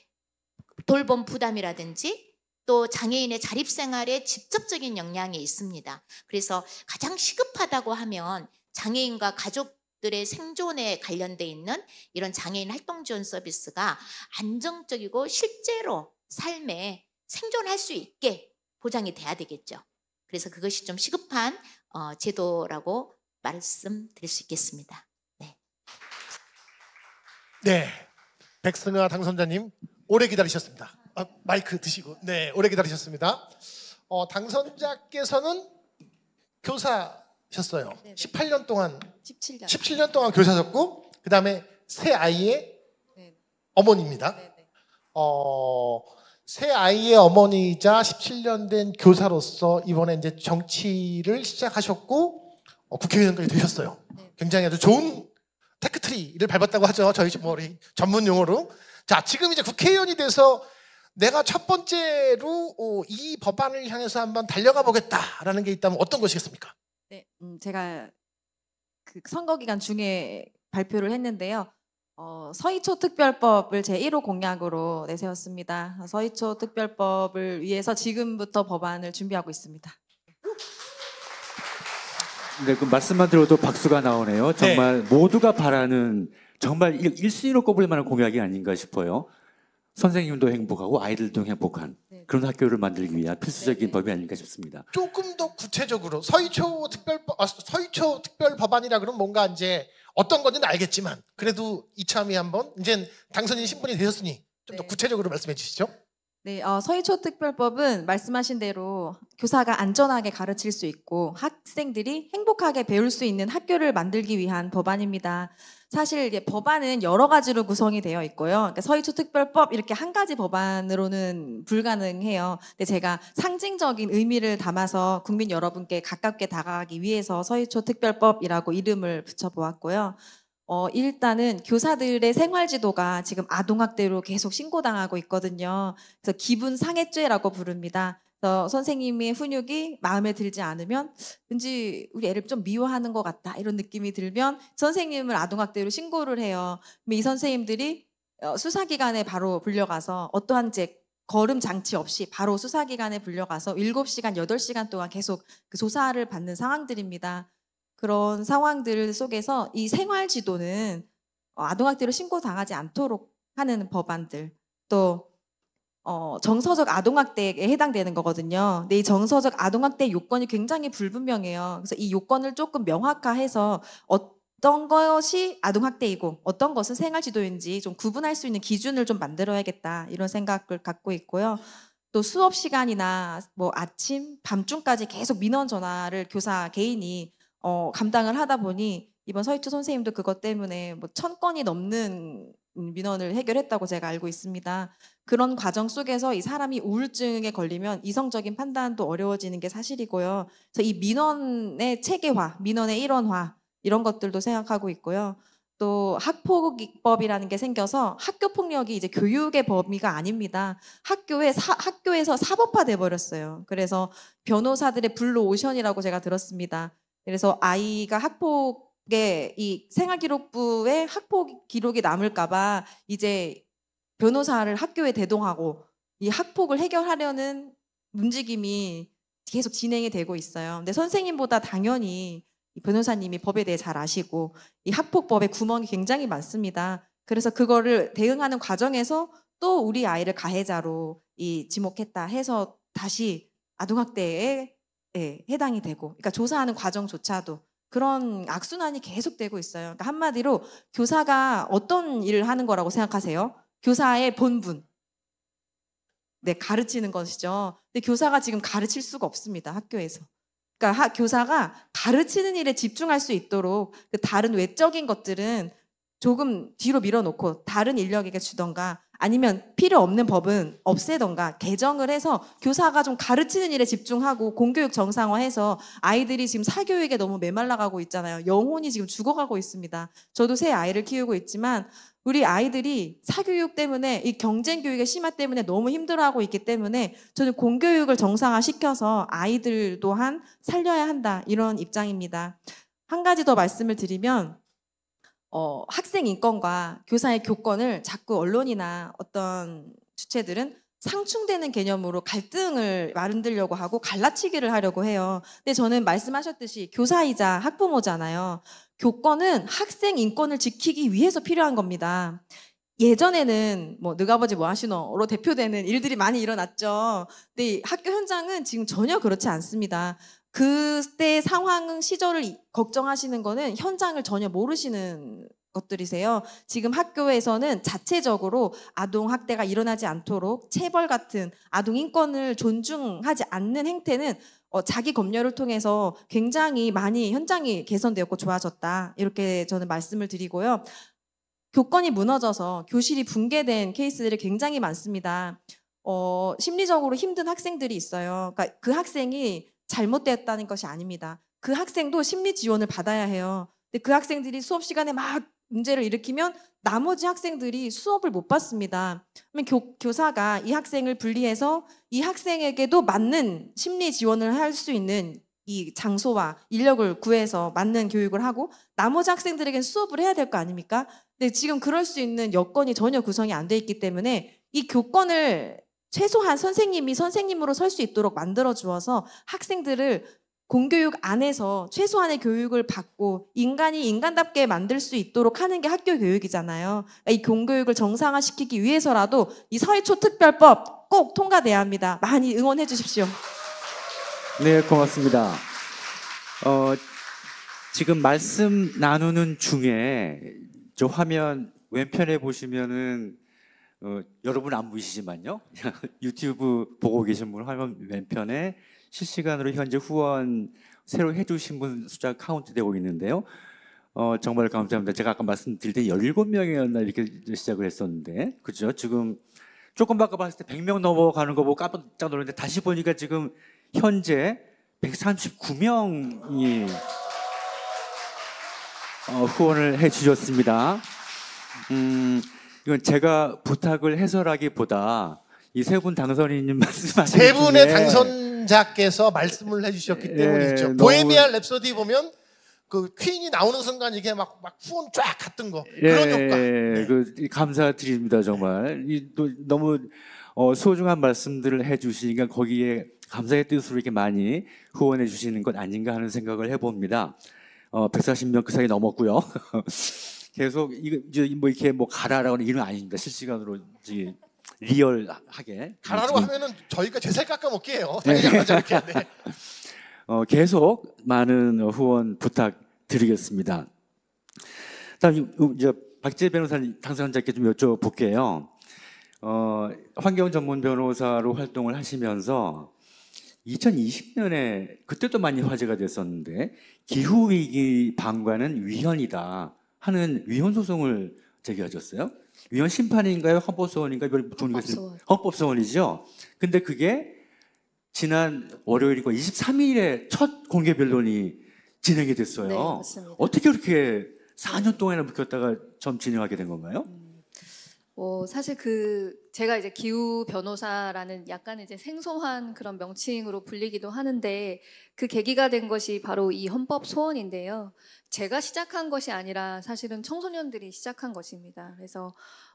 돌봄 부담이라든지 또 장애인의 자립생활에 직접적인 영향이 있습니다. 그래서 가장 시급하다고 하면 장애인과 가족 들의 생존에 관련돼 있는 이런 장애인 활동 지원 서비스가 안정적이고 실제로 삶에 생존할 수 있게 보장이 돼야 되겠죠. 그래서 그것이 좀 시급한 어, 제도라고 말씀드릴 수 있겠습니다. 네. 네. 백승아 당선자님 오래 기다리셨습니다. 아, 마이크 드시고 네 오래 기다리셨습니다. 어, 당선자께서는 교사 하셨어요. 네네. 18년 동안 17년. 17년 동안 교사셨고 그다음에 새 아이의 네네. 네. 어머니입니다. 네네. 네. 어, 새 아이의 어머니이자 17년 된 교사로서 이번에 이제 정치를 시작하셨고 어, 국회의원까지 되셨어요. 굉장히 아주 좋은 테크트리를 밟았다고 하죠. 저희 뭐 전문 용어로. 자, 지금 이제 국회의원이 돼서 내가 첫 번째로 어, 이 법안을 향해서 한번 달려가 보겠다라는 게 있다면 어떤 것이겠습니까? 네, 음, 제가 그 선거 기간 중에 발표를 했는데요. 어, 서희초 특별법을 제1호 공약으로 내세웠습니다. 서희초 특별법을 위해서 지금부터 법안을 준비하고 있습니다. 네, 그 말씀만 들어도 박수가 나오네요. 네. 정말 네. 모두가 바라는 정말 일순위로 꼽을 만한 공약이 아닌가 싶어요. 선생님도 행복하고 아이들도 행복한 네. 그런 학교를 만들기 위한 필수적인 네. 법이 아닐까 싶습니다. 조금 더 구체적으로 서희초 특별 아, 서희초 특별 법안이라 그럼 뭔가 이제 어떤 건지는 알겠지만 그래도 이참에 한번 이제 당선인 신분이 되셨으니 좀더 네. 구체적으로 말씀해 주시죠. 네, 어, 서희초 특별법은 말씀하신 대로 교사가 안전하게 가르칠 수 있고 학생들이 행복하게 배울 수 있는 학교를 만들기 위한 법안입니다. 사실 이게 법안은 여러 가지로 구성이 되어 있고요. 그러니까 서해초특별법 이렇게 한 가지 법안으로는 불가능해요. 근데 제가 상징적인 의미를 담아서 국민 여러분께 가깝게 다가가기 위해서 서해초특별법이라고 이름을 붙여보았고요. 어, 일단은 교사들의 생활 지도가 지금 아동학대로 계속 신고당하고 있거든요. 그래서 기분 상해죄라고 부릅니다. 그래서 선생님의 훈육이 마음에 들지 않으면 왠지 우리 애를 좀 미워하는 것 같다 이런 느낌이 들면 선생님을 아동학대로 신고를 해요. 근데 이 선생님들이 어, 수사기관에 바로 불려가서 어떠한 제 걸음 장치 없이 바로 수사기관에 불려가서 7시간, 8시간 동안 계속 그 조사를 받는 상황들입니다. 그런 상황들 속에서 이 생활 지도는 어, 아동학대로 신고당하지 않도록 하는 법안들, 또 어, 정서적 아동학대에 해당되는 거거든요. 근데 이 정서적 아동학대 요건이 굉장히 불분명해요. 그래서 이 요건을 조금 명확화해서 어떤 것이 아동학대이고 어떤 것은 생활지도인지 좀 구분할 수 있는 기준을 좀 만들어야겠다 이런 생각을 갖고 있고요. 또 수업 시간이나 뭐 아침, 밤중까지 계속 민원 전화를 교사 개인이 어, 감당을 하다 보니 이번 서희초 선생님도 그것 때문에 뭐천 건이 넘는 민원을 해결했다고 제가 알고 있습니다. 그런 과정 속에서 이 사람이 우울증에 걸리면 이성적인 판단도 어려워지는 게 사실이고요. 그래서 이 민원의 체계화, 민원의 일원화 이런 것들도 생각하고 있고요. 또 학폭법이라는 게 생겨서 학교 폭력이 이제 교육의 범위가 아닙니다. 학교에 사, 학교에서 사법화돼 버렸어요. 그래서 변호사들의 블루 오션이라고 제가 들었습니다. 그래서 아이가 학폭 네, 이 생활기록부에 학폭 기록이 남을까봐 이제 변호사를 학교에 대동하고 이 학폭을 해결하려는 움직임이 계속 진행이 되고 있어요. 근데 선생님보다 당연히 변호사님이 법에 대해 잘 아시고 이학폭법에 구멍이 굉장히 많습니다. 그래서 그거를 대응하는 과정에서 또 우리 아이를 가해자로 이 지목했다 해서 다시 아동학대에 예, 해당이 되고, 그러니까 조사하는 과정조차도 그런 악순환이 계속되고 있어요. 그러니까 한마디로 교사가 어떤 일을 하는 거라고 생각하세요? 교사의 본분. 네, 가르치는 것이죠. 근데 교사가 지금 가르칠 수가 없습니다. 학교에서. 그러니까 하, 교사가 가르치는 일에 집중할 수 있도록 그 다른 외적인 것들은 조금 뒤로 밀어놓고 다른 인력에게 주던가 아니면 필요 없는 법은 없애던가 개정을 해서 교사가 좀 가르치는 일에 집중하고 공교육 정상화해서 아이들이 지금 사교육에 너무 메말라가고 있잖아요. 영혼이 지금 죽어가고 있습니다. 저도 새 아이를 키우고 있지만 우리 아이들이 사교육 때문에 이 경쟁 교육의 심화 때문에 너무 힘들어하고 있기 때문에 저는 공교육을 정상화시켜서 아이들 또한 살려야 한다 이런 입장입니다. 한 가지 더 말씀을 드리면 어, 학생 인권과 교사의 교권을 자꾸 언론이나 어떤 주체들은 상충되는 개념으로 갈등을 만들려고 하고 갈라치기를 하려고 해요. 근데 저는 말씀하셨듯이 교사이자 학부모잖아요. 교권은 학생 인권을 지키기 위해서 필요한 겁니다. 예전에는 뭐 느가버지 뭐하시노로 대표되는 일들이 많이 일어났죠. 근데 학교 현장은 지금 전혀 그렇지 않습니다. 그때 상황 시절을 걱정하시는 거는 현장을 전혀 모르시는 것들이세요. 지금 학교에서는 자체적으로 아동 학대가 일어나지 않도록 체벌 같은 아동 인권을 존중하지 않는 행태는 어, 자기 검열을 통해서 굉장히 많이 현장이 개선되었고 좋아졌다. 이렇게 저는 말씀을 드리고요. 교권이 무너져서 교실이 붕괴된 케이스들이 굉장히 많습니다. 어, 심리적으로 힘든 학생들이 있어요. 그러니까 그 학생이 잘못되었다는 것이 아닙니다. 그 학생도 심리 지원을 받아야 해요. 근데 그 학생들이 수업 시간에 막 문제를 일으키면 나머지 학생들이 수업을 못 받습니다. 그러면 교, 교사가 이 학생을 분리해서 이 학생에게도 맞는 심리 지원을 할 수 있는 이 장소와 인력을 구해서 맞는 교육을 하고 나머지 학생들에겐 수업을 해야 될 거 아닙니까? 근데 지금 그럴 수 있는 여건이 전혀 구성이 안 돼 있기 때문에 이 교권을 최소한 선생님이 선생님으로 설 수 있도록 만들어 주어서 학생들을 공교육 안에서 최소한의 교육을 받고 인간이 인간답게 만들 수 있도록 하는 게 학교 교육이잖아요. 그러니까 이 공교육을 정상화시키기 위해서라도 이 서해초 특별법 꼭 통과돼야 합니다. 많이 응원해 주십시오. 네, 고맙습니다. 어, 지금 말씀 나누는 중에 저 화면 왼편에 보시면은 어, 여러분 안 보이시지만요. 유튜브 보고 계신 분 화면 왼편에 실시간으로 현재 후원 새로 해주신 분 숫자 카운트 되고 있는데요. 어, 정말 감사합니다. 제가 아까 말씀드릴 때 17명이었나 이렇게 시작을 했었는데, 그죠? 지금 조금 아까 봤을 때 100명 넘어가는 거 보고 깜짝 놀랐는데, 다시 보니까 지금 현재 139명이 어, 후원을 해주셨습니다. 음, 이건 제가 부탁을 해설하기보다 이 세 분 당선인님 말씀하신 세 분의 당선자께서 말씀을 해주셨기 예, 때문이죠. 너무... 보헤미안 랩소디 보면 그 퀸이 나오는 순간 이게 막, 막 후원 쫙 갔던 거 예, 그런 예, 효과. 예. 네. 그, 감사드립니다 정말 이, 또, 너무 어, 소중한 말씀들을 해주시니까 거기에 감사의 뜻으로 이렇게 많이 후원해 주시는 것 아닌가 하는 생각을 해봅니다. 어, 140명 그 사이 넘었고요. 계속 이거 이제 뭐 이렇게 뭐 가라라고 하는 이런 아닙니다. 실시간으로 이제 리얼하게 가라로 하면은 저희가 제살 깎아 먹게요. 네. 네. 어, 계속 많은 후원 부탁드리겠습니다. 다음 음, 이제 박재 변호사님 당선자께좀 여쭤볼게요. 어, 환경 전문 변호사로 활동을 하시면서 2020년에 그때도 많이 화제가 됐었는데 기후 위기 방관은 위헌이다. 하는 위헌 소송을 제기하셨어요. 위헌 심판인가요? 헌법소원인가요? 헌법소원. 헌법소원이죠. 근데 그게 지난 월요일이고 23일에 첫 공개 변론이 진행이 됐어요. 네, 어떻게 그렇게 4년 동안이나 묶였다가 점 진행하게 된 건가요? 음. 어, 사실 그 제가 이제 기후 변호사라는 약간 이제 생소한 그런 명칭으로 불리기도 하는데 그 계기가 된 것이 바로 이 헌법 소원인데요. 제가 시작한 것이 아니라 사실은 청소년들이 시작한 것입니다. 그래서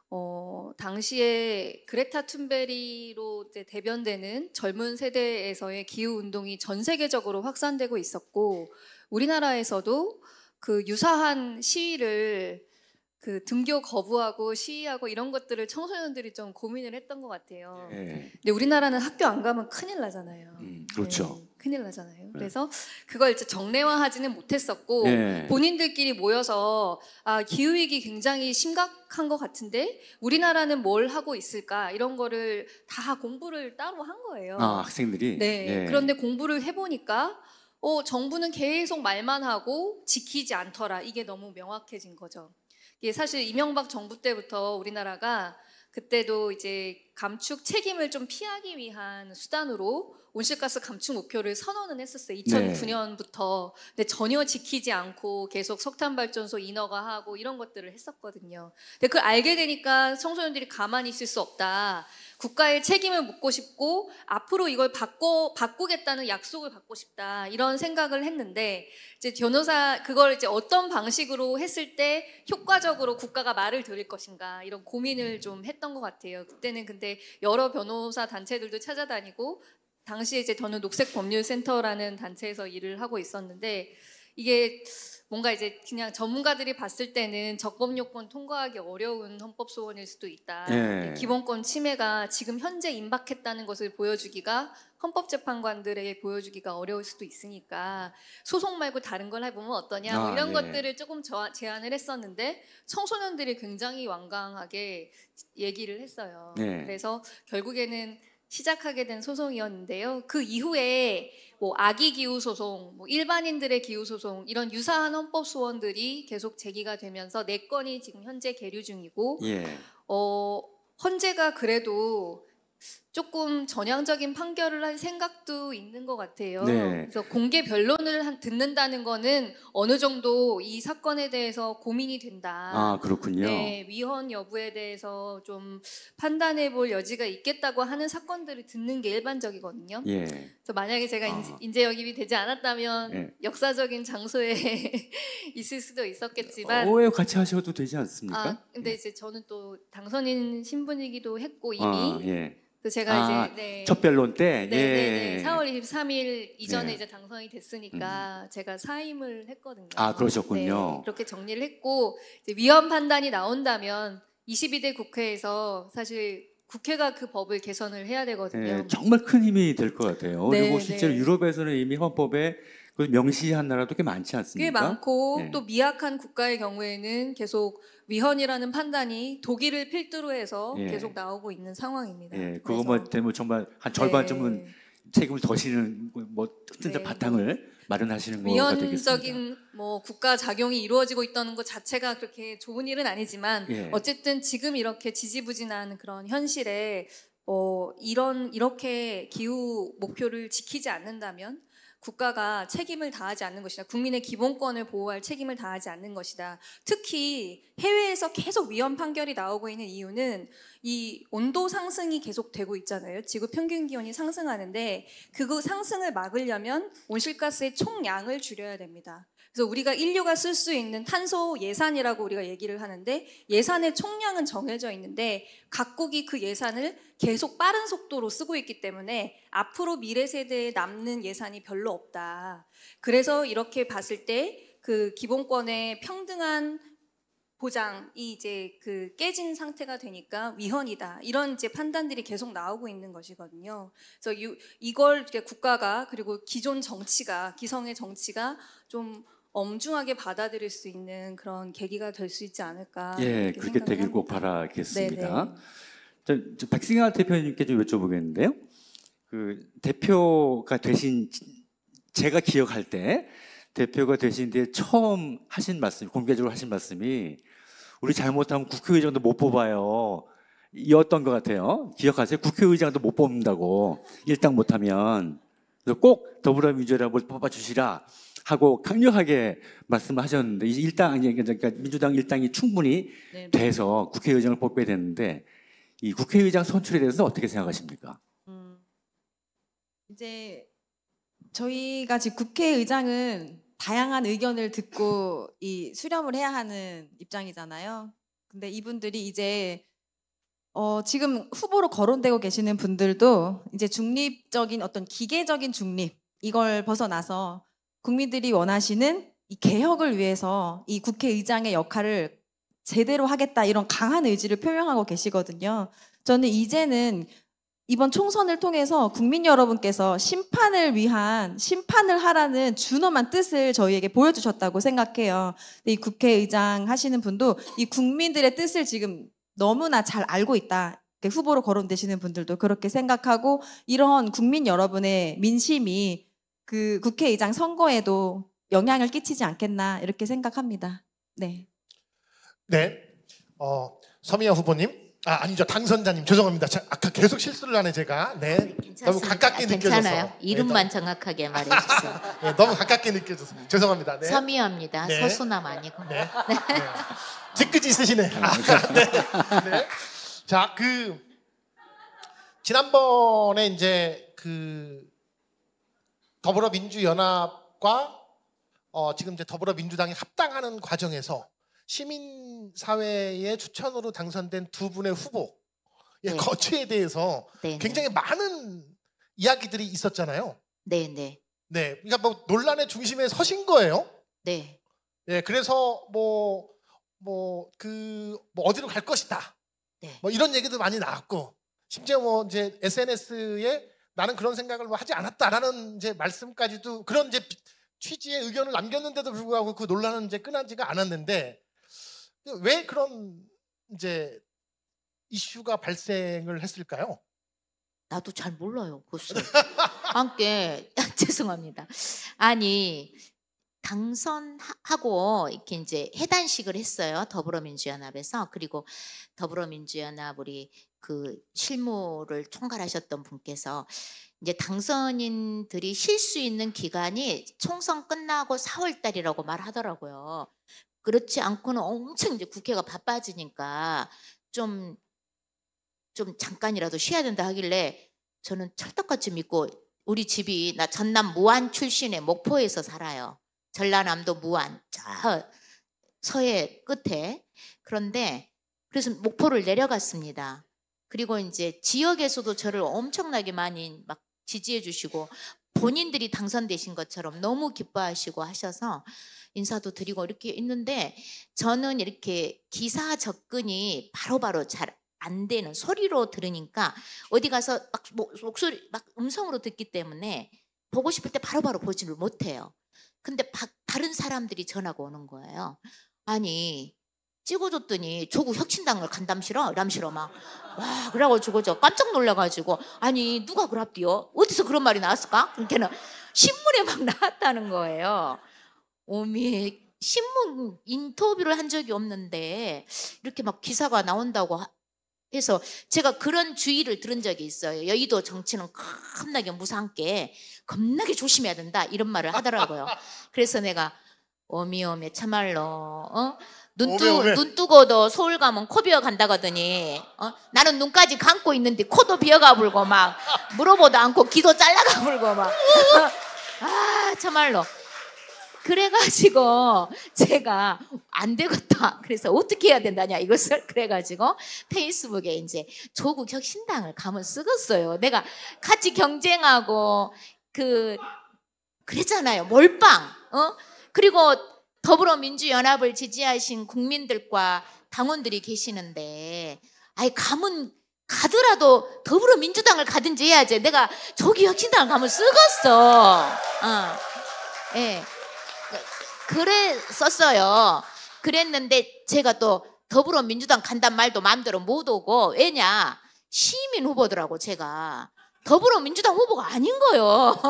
어, 당시에 그레타 툰베리로 대변되는 젊은 세대에서의 기후 운동이 전 세계적으로 확산되고 있었고 우리나라에서도 그 유사한 시위를 그 등교 거부하고 시위하고 이런 것들을 청소년들이 좀 고민을 했던 것 같아요. 예. 네. 근데 우리나라는 학교 안 가면 큰일 나잖아요. 음, 그렇죠. 네, 큰일 나잖아요. 네. 그래서 그걸 이제 정례화하지는 못했었고 예. 본인들끼리 모여서 아 기후 위기 굉장히 심각한 것 같은데 우리나라는 뭘 하고 있을까 이런 거를 다 공부를 따로 한 거예요. 아 학생들이. 네. 예. 그런데 공부를 해보니까 어 정부는 계속 말만 하고 지키지 않더라 이게 너무 명확해진 거죠. 예, 사실 이명박 정부 때부터 우리나라가 그때도 이제 감축 책임을 좀 피하기 위한 수단으로 온실가스 감축 목표를 선언은 했었어요. 2009년부터. 근데 전혀 지키지 않고 계속 석탄 발전소 인허가 하고 이런 것들을 했었거든요. 근데 그걸 알게 되니까 청소년들이 가만히 있을 수 없다. 국가의 책임을 묻고 싶고 앞으로 이걸 바꿔 바꾸겠다는 약속을 받고 싶다 이런 생각을 했는데 이제 변호사 그걸 이제 어떤 방식으로 했을 때 효과적으로 국가가 말을 들을 것인가 이런 고민을 좀 했던 것 같아요. 그때는 근데 여러 변호사 단체들도 찾아다니고 당시에 이제 저는 녹색법률센터라는 단체에서 일을 하고 있었는데 이게 뭔가 이제 그냥 전문가들이 봤을 때는 적법 요건 통과하기 어려운 헌법 소원일 수도 있다. 예. 기본권 침해가 지금 현재 임박했다는 것을 보여주기가 헌법재판관들에게 보여주기가 어려울 수도 있으니까 소송 말고 다른 걸 해보면 어떠냐 뭐 아, 이런 아, 예. 것들을 조금 저, 제안을 했었는데 청소년들이 굉장히 완강하게 얘기를 했어요. 예. 그래서 결국에는 시작하게 된 소송이었는데요. 그 이후에 뭐 아기 기후 소송, 뭐 일반인들의 기후 소송 이런 유사한 헌법 소원들이 계속 제기가 되면서 네 건이 지금 현재 계류 중이고, 예. 어, 헌재가 그래도 조금 전향적인 판결을 한 생각도 있는 것 같아요. 네. 그래서 공개 변론을 한, 듣는다는 거는 어느 정도 이 사건에 대해서 고민이 된다. 아 그렇군요. 네, 위헌 여부에 대해서 좀 판단해볼 여지가 있겠다고 하는 사건들을 듣는 게 일반적이거든요. 예. 그래서 만약에 제가 아. 인재, 영입이 되지 않았다면 예. 역사적인 장소에 있을 수도 있었겠지만 오해 같이 하셔도 되지 않습니까? 아 근데 예. 이제 저는 또 당선인 신분이기도 했고 아, 이미. 아, 제가 아, 이제 네. 첫 변론 때. 네, 네, 네. 예. 4월 23일 이전에 네. 이제 당선이 됐으니까 음. 제가 사임을 했거든요. 아 그러셨군요. 네, 그렇게 정리를 했고 이제 위헌 판단이 나온다면 22대 국회에서 사실 국회가 그 법을 개선을 해야 되거든요. 네, 정말 큰 힘이 될 것 같아요. 네, 그리고 네. 실제로 네. 유럽에서는 이미 헌법에 그 명시한 나라도 꽤 많지 않습니까? 꽤 많고 예. 또 미약한 국가의 경우에는 계속 위헌이라는 판단이 독일을 필두로 해서 예. 계속 나오고 있는 상황입니다. 예, 그것만 되면 정말 한 절반쯤은 네. 책임을 더시는 뭐 튼튼 네. 바탕을 마련하시는 거가 겠습니다 위헌적인 뭐 국가 작용이 이루어지고 있다는 것 자체가 그렇게 좋은 일은 아니지만 예. 어쨌든 지금 이렇게 지지부진한 그런 현실에 어, 이런 이렇게 기후 목표를 지키지 않는다면 국가가 책임을 다하지 않는 것이다. 국민의 기본권을 보호할 책임을 다하지 않는 것이다. 특히 해외에서 계속 위헌 판결이 나오고 있는 이유는 이 온도 상승이 계속되고 있잖아요. 지구 평균 기온이 상승하는데 그 상승을 막으려면 온실가스의 총량을 줄여야 됩니다. 그래서 우리가 인류가 쓸 수 있는 탄소 예산이라고 우리가 얘기를 하는데 예산의 총량은 정해져 있는데 각국이 그 예산을 계속 빠른 속도로 쓰고 있기 때문에 앞으로 미래 세대에 남는 예산이 별로 없다. 그래서 이렇게 봤을 때 그 기본권의 평등한 보장 이 이제 그 깨진 상태가 되니까 위헌이다 이런 이제 판단들이 계속 나오고 있는 것이거든요. 그래서 이, 이걸 국가가 그리고 기존 정치가 기성의 정치가 좀 엄중하게 받아들일 수 있는 그런 계기가 될 수 있지 않을까. 예, 그렇게 되길 꼭 바라겠습니다. 자, 박승현 대표님께 좀 여쭤보겠는데요. 그 대표가 되신 제가 기억할 때 대표가 되신 뒤에 처음 하신 말씀, 공개적으로 하신 말씀이 우리 잘못하면 국회의장도 못 뽑아요. 이었던 것 같아요. 기억하세요? 국회의장도 못 뽑는다고. 일당 못하면. 그래서 꼭 더불어민주당을 뽑아주시라 하고 강력하게 말씀 하셨는데, 일당, 그러니까 민주당 일당이 충분히 네, 네. 돼서 국회의장을 뽑게 됐는데, 이 국회의장 선출에 대해서 어떻게 생각하십니까? 음, 이제 저희가 지금 국회의장은 다양한 의견을 듣고 이 수렴을 해야 하는 입장이잖아요. 근데 이분들이 이제 어, 지금 후보로 거론되고 계시는 분들도 이제 중립적인 어떤 기계적인 중립 이걸 벗어나서 국민들이 원하시는 이 개혁을 위해서 이 국회의장의 역할을 제대로 하겠다 이런 강한 의지를 표명하고 계시거든요. 저는 이제는 이번 총선을 통해서 국민 여러분께서 심판을 위한 심판을 하라는 준엄한 뜻을 저희에게 보여주셨다고 생각해요. 이 국회의장 하시는 분도 이 국민들의 뜻을 지금 너무나 잘 알고 있다. 후보로 거론되시는 분들도 그렇게 생각하고 이런 국민 여러분의 민심이 그 국회의장 선거에도 영향을 끼치지 않겠나 이렇게 생각합니다. 네. 네. 어, 서미아 후보님. 아 아니죠 당선자님 죄송합니다. 자, 아까 계속 실수를 하네 제가. 네. 괜찮습니다. 너무 가깝게 아, 느껴져서. 괜찮아요. 네, 이름만 정확하게 말해주세요. 네, 너무 가깝게 느껴져서 죄송합니다. 네. 서미화입니다. 네. 서수남 아니고. 네. 네. 네. 뒤끝이 있으시네. 아, 네. 네. 자그 지난번에 이제 그 더불어민주연합과 어, 지금 이제 더불어민주당이 합당하는 과정에서 시민사회의 추천으로 당선된 두 분의 후보의 예, 네. 거취에 대해서 네, 네 굉장히 많은 이야기들이 있었잖아요. 네, 네. 네. 그러니까 뭐 논란의 중심에 서신 거예요. 네. 네. 그래서 뭐, 뭐, 그, 뭐 어디로 갈 것이다. 네. 뭐 이런 얘기도 많이 나왔고, 심지어 뭐 이제 SNS에 나는 그런 생각을 뭐 하지 않았다라는 이제 말씀까지도 그런 이제 취지의 의견을 남겼는데도 불구하고 그 논란은 이제 끝나지가 않았는데 왜 그런 이제 이슈가 발생을 했을까요? 나도 잘 몰라요, 그것을. 함께 아, 죄송합니다. 아니 당선하고 이렇게 이제 해단식을 했어요 더불어민주연합에서 그리고 더불어민주연합 우리 그 실무를 총괄하셨던 분께서 이제 당선인들이 쉴 수 있는 기간이 총선 끝나고 4월 달이라고 말하더라고요. 그렇지 않고는 엄청 이제 국회가 바빠지니까 좀, 좀 잠깐이라도 쉬어야 된다 하길래 저는 철떡같이 믿고 우리 집이 나 전남 무안 출신의 목포에서 살아요. 전라남도 무안, 저 서해 끝에. 그런데 그래서 목포를 내려갔습니다. 그리고 이제 지역에서도 저를 엄청나게 많이 막 지지해 주시고 본인들이 당선되신 것처럼 너무 기뻐하시고 하셔서 인사도 드리고 이렇게 있는데 저는 이렇게 기사 접근이 바로바로 잘 안 되는 소리로 들으니까 어디 가서 막 뭐 목소리 막 음성으로 듣기 때문에 보고 싶을 때 바로바로 바로 보지를 못해요. 근데 바, 다른 사람들이 전화가 오는 거예요. 아니 찍어줬더니 조국 혁신당을 간담시러 람시러 막와 그래가지고 저 깜짝 놀라가지고 아니 누가 그랍디요 어디서 그런 말이 나왔을까 그러니까는 신문에 막 나왔다는 거예요 오미 신문 인터뷰를 한 적이 없는데 이렇게 막 기사가 나온다고 해서 제가 그런 주의를 들은 적이 있어요. 여의도 정치는 겁나게 무상께 겁나게 조심해야 된다 이런 말을 하더라고요. 그래서 내가 오미오미 참말로 어? 눈, 뜨, 눈 뜨고도 서울 가면 코 비어 간다거더니 어? 나는 눈까지 감고 있는데 코도 비어가 불고 막 물어보도 않고 기도 잘라가 불고 막아 어? 참말로 그래가지고 제가 안 되겠다. 그래서 어떻게 해야 된다냐 이것을 그래가지고 페이스북에 이제 조국 혁신당을 가면 쓰겠어요. 내가 같이 경쟁하고 그 그랬잖아요. 몰빵. 어? 그리고 더불어민주연합을 지지하신 국민들과 당원들이 계시는데 아예 가면 가더라도 더불어민주당을 가든지 해야지. 내가 저기 혁신당 가면 쓰겄어. 어. 예. 그랬었어요. 그랬는데 제가 또 더불어민주당 간단 말도 마음대로 못 오고 왜냐 시민 후보더라고 제가 더불어민주당 후보가 아닌 거요.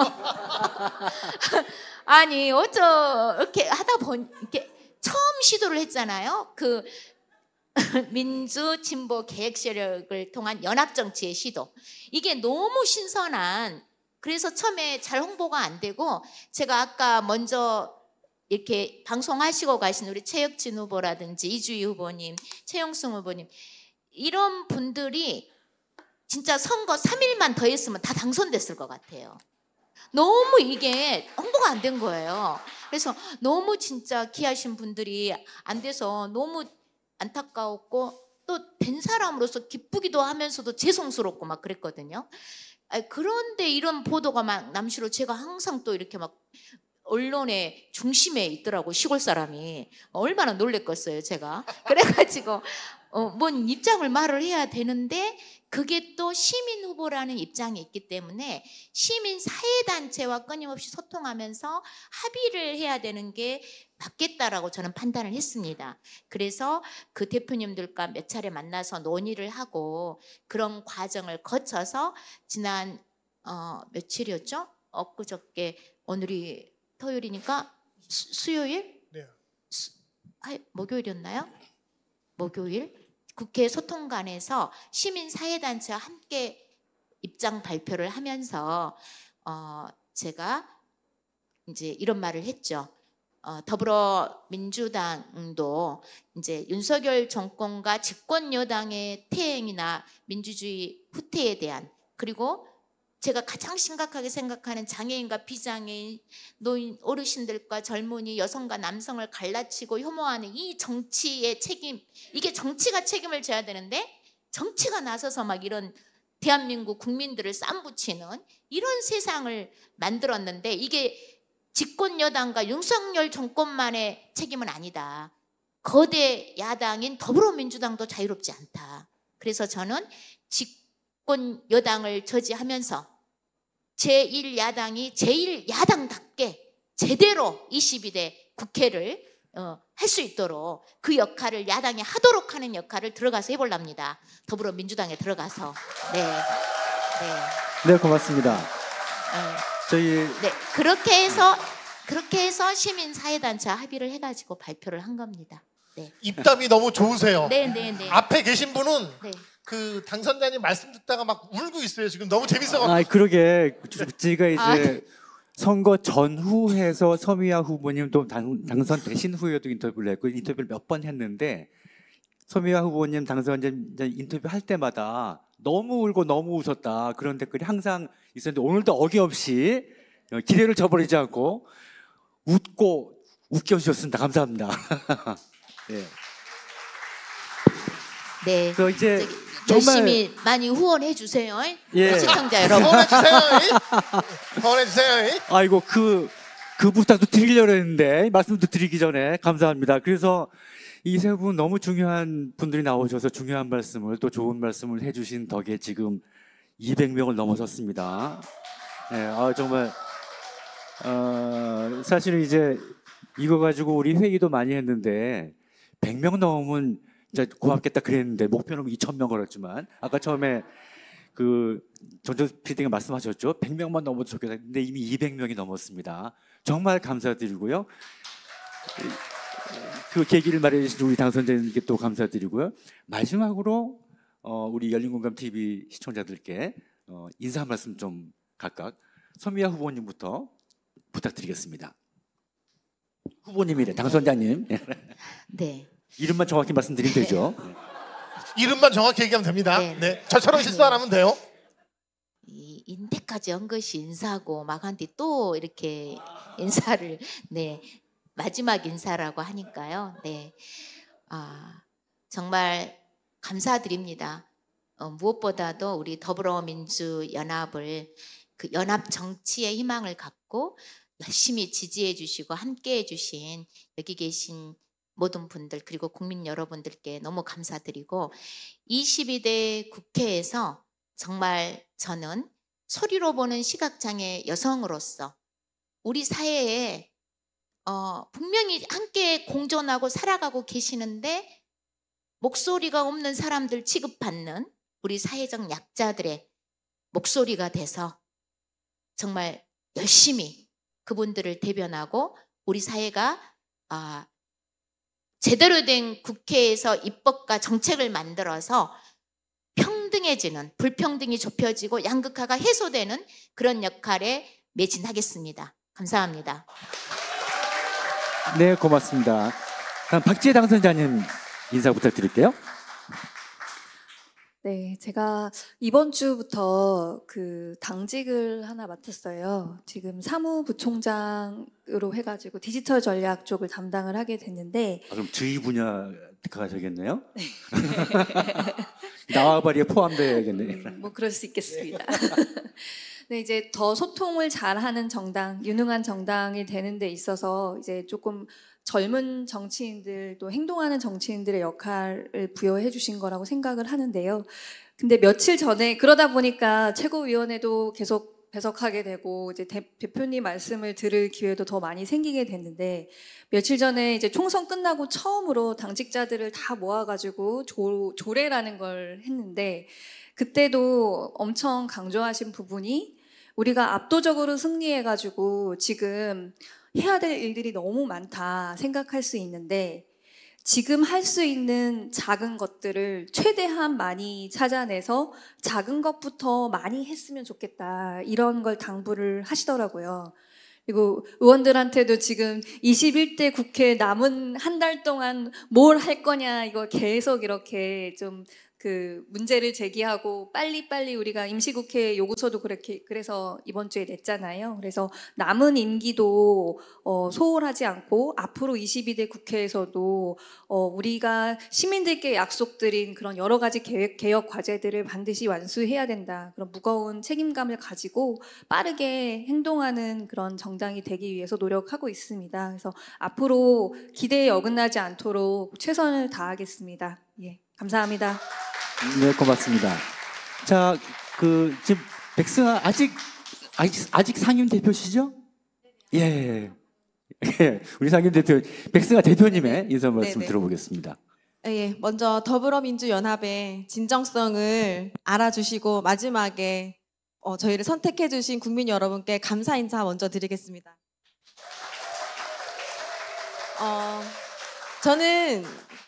아니 어쩌 이렇게 하다 보니 이렇게 처음 시도를 했잖아요. 그 민주 진보 계획 세력을 통한 연합 정치의 시도. 이게 너무 신선한 그래서 처음에 잘 홍보가 안 되고 제가 아까 먼저 이렇게 방송하시고 가신 우리 최혁진 후보라든지 이주희 후보님, 최영승 후보님 이런 분들이 진짜 선거 3일만 더 했으면 다 당선됐을 것 같아요. 너무 이게 홍보가 안 된 거예요. 그래서 너무 진짜 귀하신 분들이 안 돼서 너무 안타까웠고 또 된 사람으로서 기쁘기도 하면서도 죄송스럽고 막 그랬거든요. 그런데 이런 보도가 막 남시로 제가 항상 또 이렇게 막 언론의 중심에 있더라고 시골 사람이 얼마나 놀랬겠어요 제가 그래가지고 어, 뭔 입장을 말을 해야 되는데 그게 또 시민 후보라는 입장이 있기 때문에 시민 사회단체와 끊임없이 소통하면서 합의를 해야 되는 게 맞겠다라고 저는 판단을 했습니다. 그래서 그 대표님들과 몇 차례 만나서 논의를 하고 그런 과정을 거쳐서 지난 어, 며칠이었죠? 엊그저께 오늘이 토요일이니까 수, 요일 네. 수, 아, 목요일이었나요? 목요일? 국회 소통관에서 시민사회단체와 함께 입장 발표를 하면서 어 제가 이제 이런 말을 했죠. 어 더불어민주당도 이제 윤석열 정권과 집권 여당의 태행이나 민주주의 후퇴에 대한 그리고 제가 가장 심각하게 생각하는 장애인과 비장애인, 노인, 어르신들과 젊은이, 여성과 남성을 갈라치고 혐오하는 이 정치의 책임, 이게 정치가 책임을 져야 되는데 정치가 나서서 막 이런 대한민국 국민들을 쌈붙이는 이런 세상을 만들었는데 이게 집권 여당과 윤석열 정권만의 책임은 아니다. 거대 야당인 더불어민주당도 자유롭지 않다. 그래서 저는 집권 여당을 저지하면서 제1야당이 제1야당답게 제대로 22대 국회를 어, 할수 있도록 그 역할을 야당이 하도록 하는 역할을 들어가서 해볼랍니다. 더불어민주당에 들어가서. 네. 네, 네 고맙습니다. 네. 저희. 네, 그렇게 해서, 그렇게 해서 시민사회단체 합의를 해가지고 발표를 한 겁니다. 네. 입담이 너무 좋으세요. 네, 네, 네. 앞에 계신 분은 네. 그 당선자님 말씀 듣다가 막 울고 있어요. 지금 너무 재밌어가지고. 아, 그러게 제가 이제 아. 선거 전후해서 서미아 후보님 또 당선되신 후에도 인터뷰를 했고 인터뷰를 몇 번 했는데 서미아 후보님 당선자 인터뷰 할 때마다 너무 울고 너무 웃었다 그런 댓글이 항상 있었는데 오늘도 어김없이 기대를 저버리지 않고 웃고 웃겨 주셨습니다. 감사합니다. 예. 네. 네. 그 이제 갑자기... 열심히 많이 후원해 주세요. 예. 시청자 여러분. 후원해 주세요. 후원해 주세요. 아이고 그그 그 부탁도 드리려고 했는데 말씀도 드리기 전에 감사합니다. 그래서 이 세 분 너무 중요한 분들이 나오셔서 중요한 말씀을 또 좋은 말씀을 해주신 덕에 지금 200명을 넘어섰습니다. 네, 아, 정말 어, 사실 이제 이거 가지고 우리 회의도 많이 했는데 100명 넘으면 이제 고맙겠다 그랬는데 목표는 2천 뭐 명 걸었지만 아까 처음에 그 전조 피 d 가 말씀하셨죠. 100명만 넘어도 좋겠다. 근데 이미 200명이 넘었습니다. 정말 감사드리고요. 그 계기를 마련해주신 우리 당선자님께 또 감사드리고요. 마지막으로 어, 우리 열린공감 TV 시청자들께 어, 인사 말씀 좀 각각 선미아 후보님부터 부탁드리겠습니다. 후보님이래 당선자님. 네. 이름만 정확히 말씀드리면 네. 되죠. 이름만 정확히 얘기하면 됩니다. 네. 네. 저처럼 실수 안 하면 돼요. 이 인태까지 연것이 인사고 막한 뒤또 이렇게 인사를 네 마지막 인사라고 하니까요. 네. 아, 정말 감사드립니다. 어, 무엇보다도 우리 더불어민주연합을 그 연합 정치의 희망을 갖고 열심히 지지해 주시고 함께 해 주신 여기 계신 모든 분들 그리고 국민 여러분들께 너무 감사드리고 22대 국회에서 정말 저는 소리로 보는 시각장애 여성으로서 우리 사회에 어, 분명히 함께 공존하고 살아가고 계시는데 목소리가 없는 사람들 취급받는 우리 사회적 약자들의 목소리가 돼서 정말 열심히 그분들을 대변하고 우리 사회가 어, 제대로 된 국회에서 입법과 정책을 만들어서 평등해지는 불평등이 좁혀지고 양극화가 해소되는 그런 역할에 매진하겠습니다. 감사합니다. 네, 고맙습니다. 박지혜 당선자님 인사 부탁드릴게요. 네, 제가 이번 주부터 그 당직을 하나 맡았어요. 지금 사무부총장으로 해가지고 디지털 전략 쪽을 담당을 하게 됐는데. 아, 그럼 주의 분야가 되겠네요? 네. 나와바리에 포함되어야겠네요. 음, 뭐 그럴 수 있겠습니다. 네, 이제 더 소통을 잘하는 정당, 유능한 정당이 되는 데 있어서 이제 조금 젊은 정치인들 또 행동하는 정치인들의 역할을 부여해 주신 거라고 생각을 하는데요. 근데 며칠 전에 그러다 보니까 최고위원회도 계속 배석하게 되고 이제 대, 표님 말씀을 들을 기회도 더 많이 생기게 됐는데 며칠 전에 이제 총선 끝나고 처음으로 당직자들을 다 모아가지고 조, 조례라는 걸 했는데 그때도 엄청 강조하신 부분이 우리가 압도적으로 승리해가지고 지금 해야 될 일들이 너무 많다 생각할 수 있는데 지금 할 수 있는 작은 것들을 최대한 많이 찾아내서 작은 것부터 많이 했으면 좋겠다 이런 걸 당부를 하시더라고요. 그리고 의원들한테도 지금 21대 국회 남은 한 달 동안 뭘 할 거냐 이거 계속 이렇게 좀그 문제를 제기하고 빨리빨리 우리가 임시국회 요구서도 그렇게 그래서 이번 주에 냈잖아요. 그래서 남은 임기도 어, 소홀하지 않고 앞으로 22대 국회에서도 어, 우리가 시민들께 약속드린 그런 여러 가지 계획, 개혁 과제들을 반드시 완수해야 된다. 그런 무거운 책임감을 가지고 빠르게 행동하는 그런 정당이 되기 위해서 노력하고 있습니다. 그래서 앞으로 기대에 어긋나지 않도록 최선을 다하겠습니다. 예, 감사합니다. 네, 고맙습니다. 자, 그 지금 백승아 아직 아직 아직 상임 대표시죠? 예. 예. 예. 예 우리 상임 대표 백승아 대표님의 인사 말씀 네, 네. 들어보겠습니다. 예, 예, 먼저 더불어민주연합의 진정성을 알아주시고 마지막에 어, 저희를 선택해주신 국민 여러분께 감사 인사 먼저 드리겠습니다. 어, 저는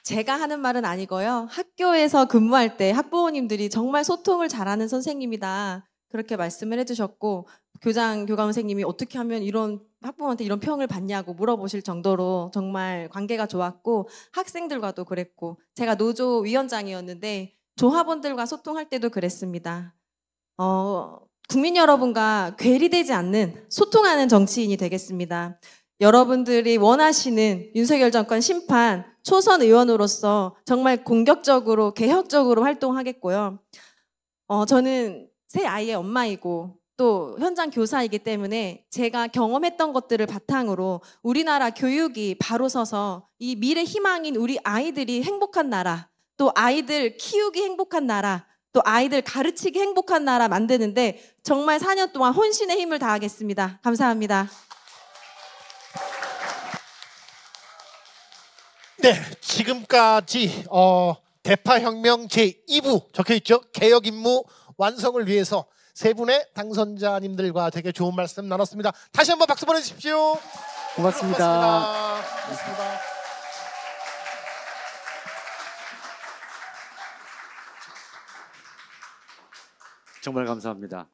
제가 하는 말은 아니고요. 학교에서 근무할 때 학부모님들이 정말 소통을 잘하는 선생님이다. 그렇게 말씀을 해주셨고, 교장, 교감 선생님이 어떻게 하면 이런 학부모한테 이런 평을 받냐고 물어보실 정도로 정말 관계가 좋았고, 학생들과도 그랬고, 제가 노조 위원장이었는데, 조합원들과 소통할 때도 그랬습니다. 어, 국민 여러분과 괴리되지 않는 소통하는 정치인이 되겠습니다. 여러분들이 원하시는 윤석열 정권 심판, 초선 의원으로서 정말 공격적으로 개혁적으로 활동하겠고요. 어, 저는 새 아이의 엄마이고 또 현장 교사이기 때문에 제가 경험했던 것들을 바탕으로 우리나라 교육이 바로 서서 이 미래 희망인 우리 아이들이 행복한 나라, 또 아이들 키우기 행복한 나라, 또 아이들 가르치기 행복한 나라 만드는데 정말 4년 동안 혼신의 힘을 다하겠습니다. 감사합니다. 네, 지금까지 어, 대파혁명 제2부 적혀있죠. 개혁 임무 완성을 위해서 세 분의 당선자님들과 되게 좋은 말씀 나눴습니다. 다시 한번 박수 보내주십시오. 고맙습니다. 고맙습니다. 고맙습니다. 정말 감사합니다.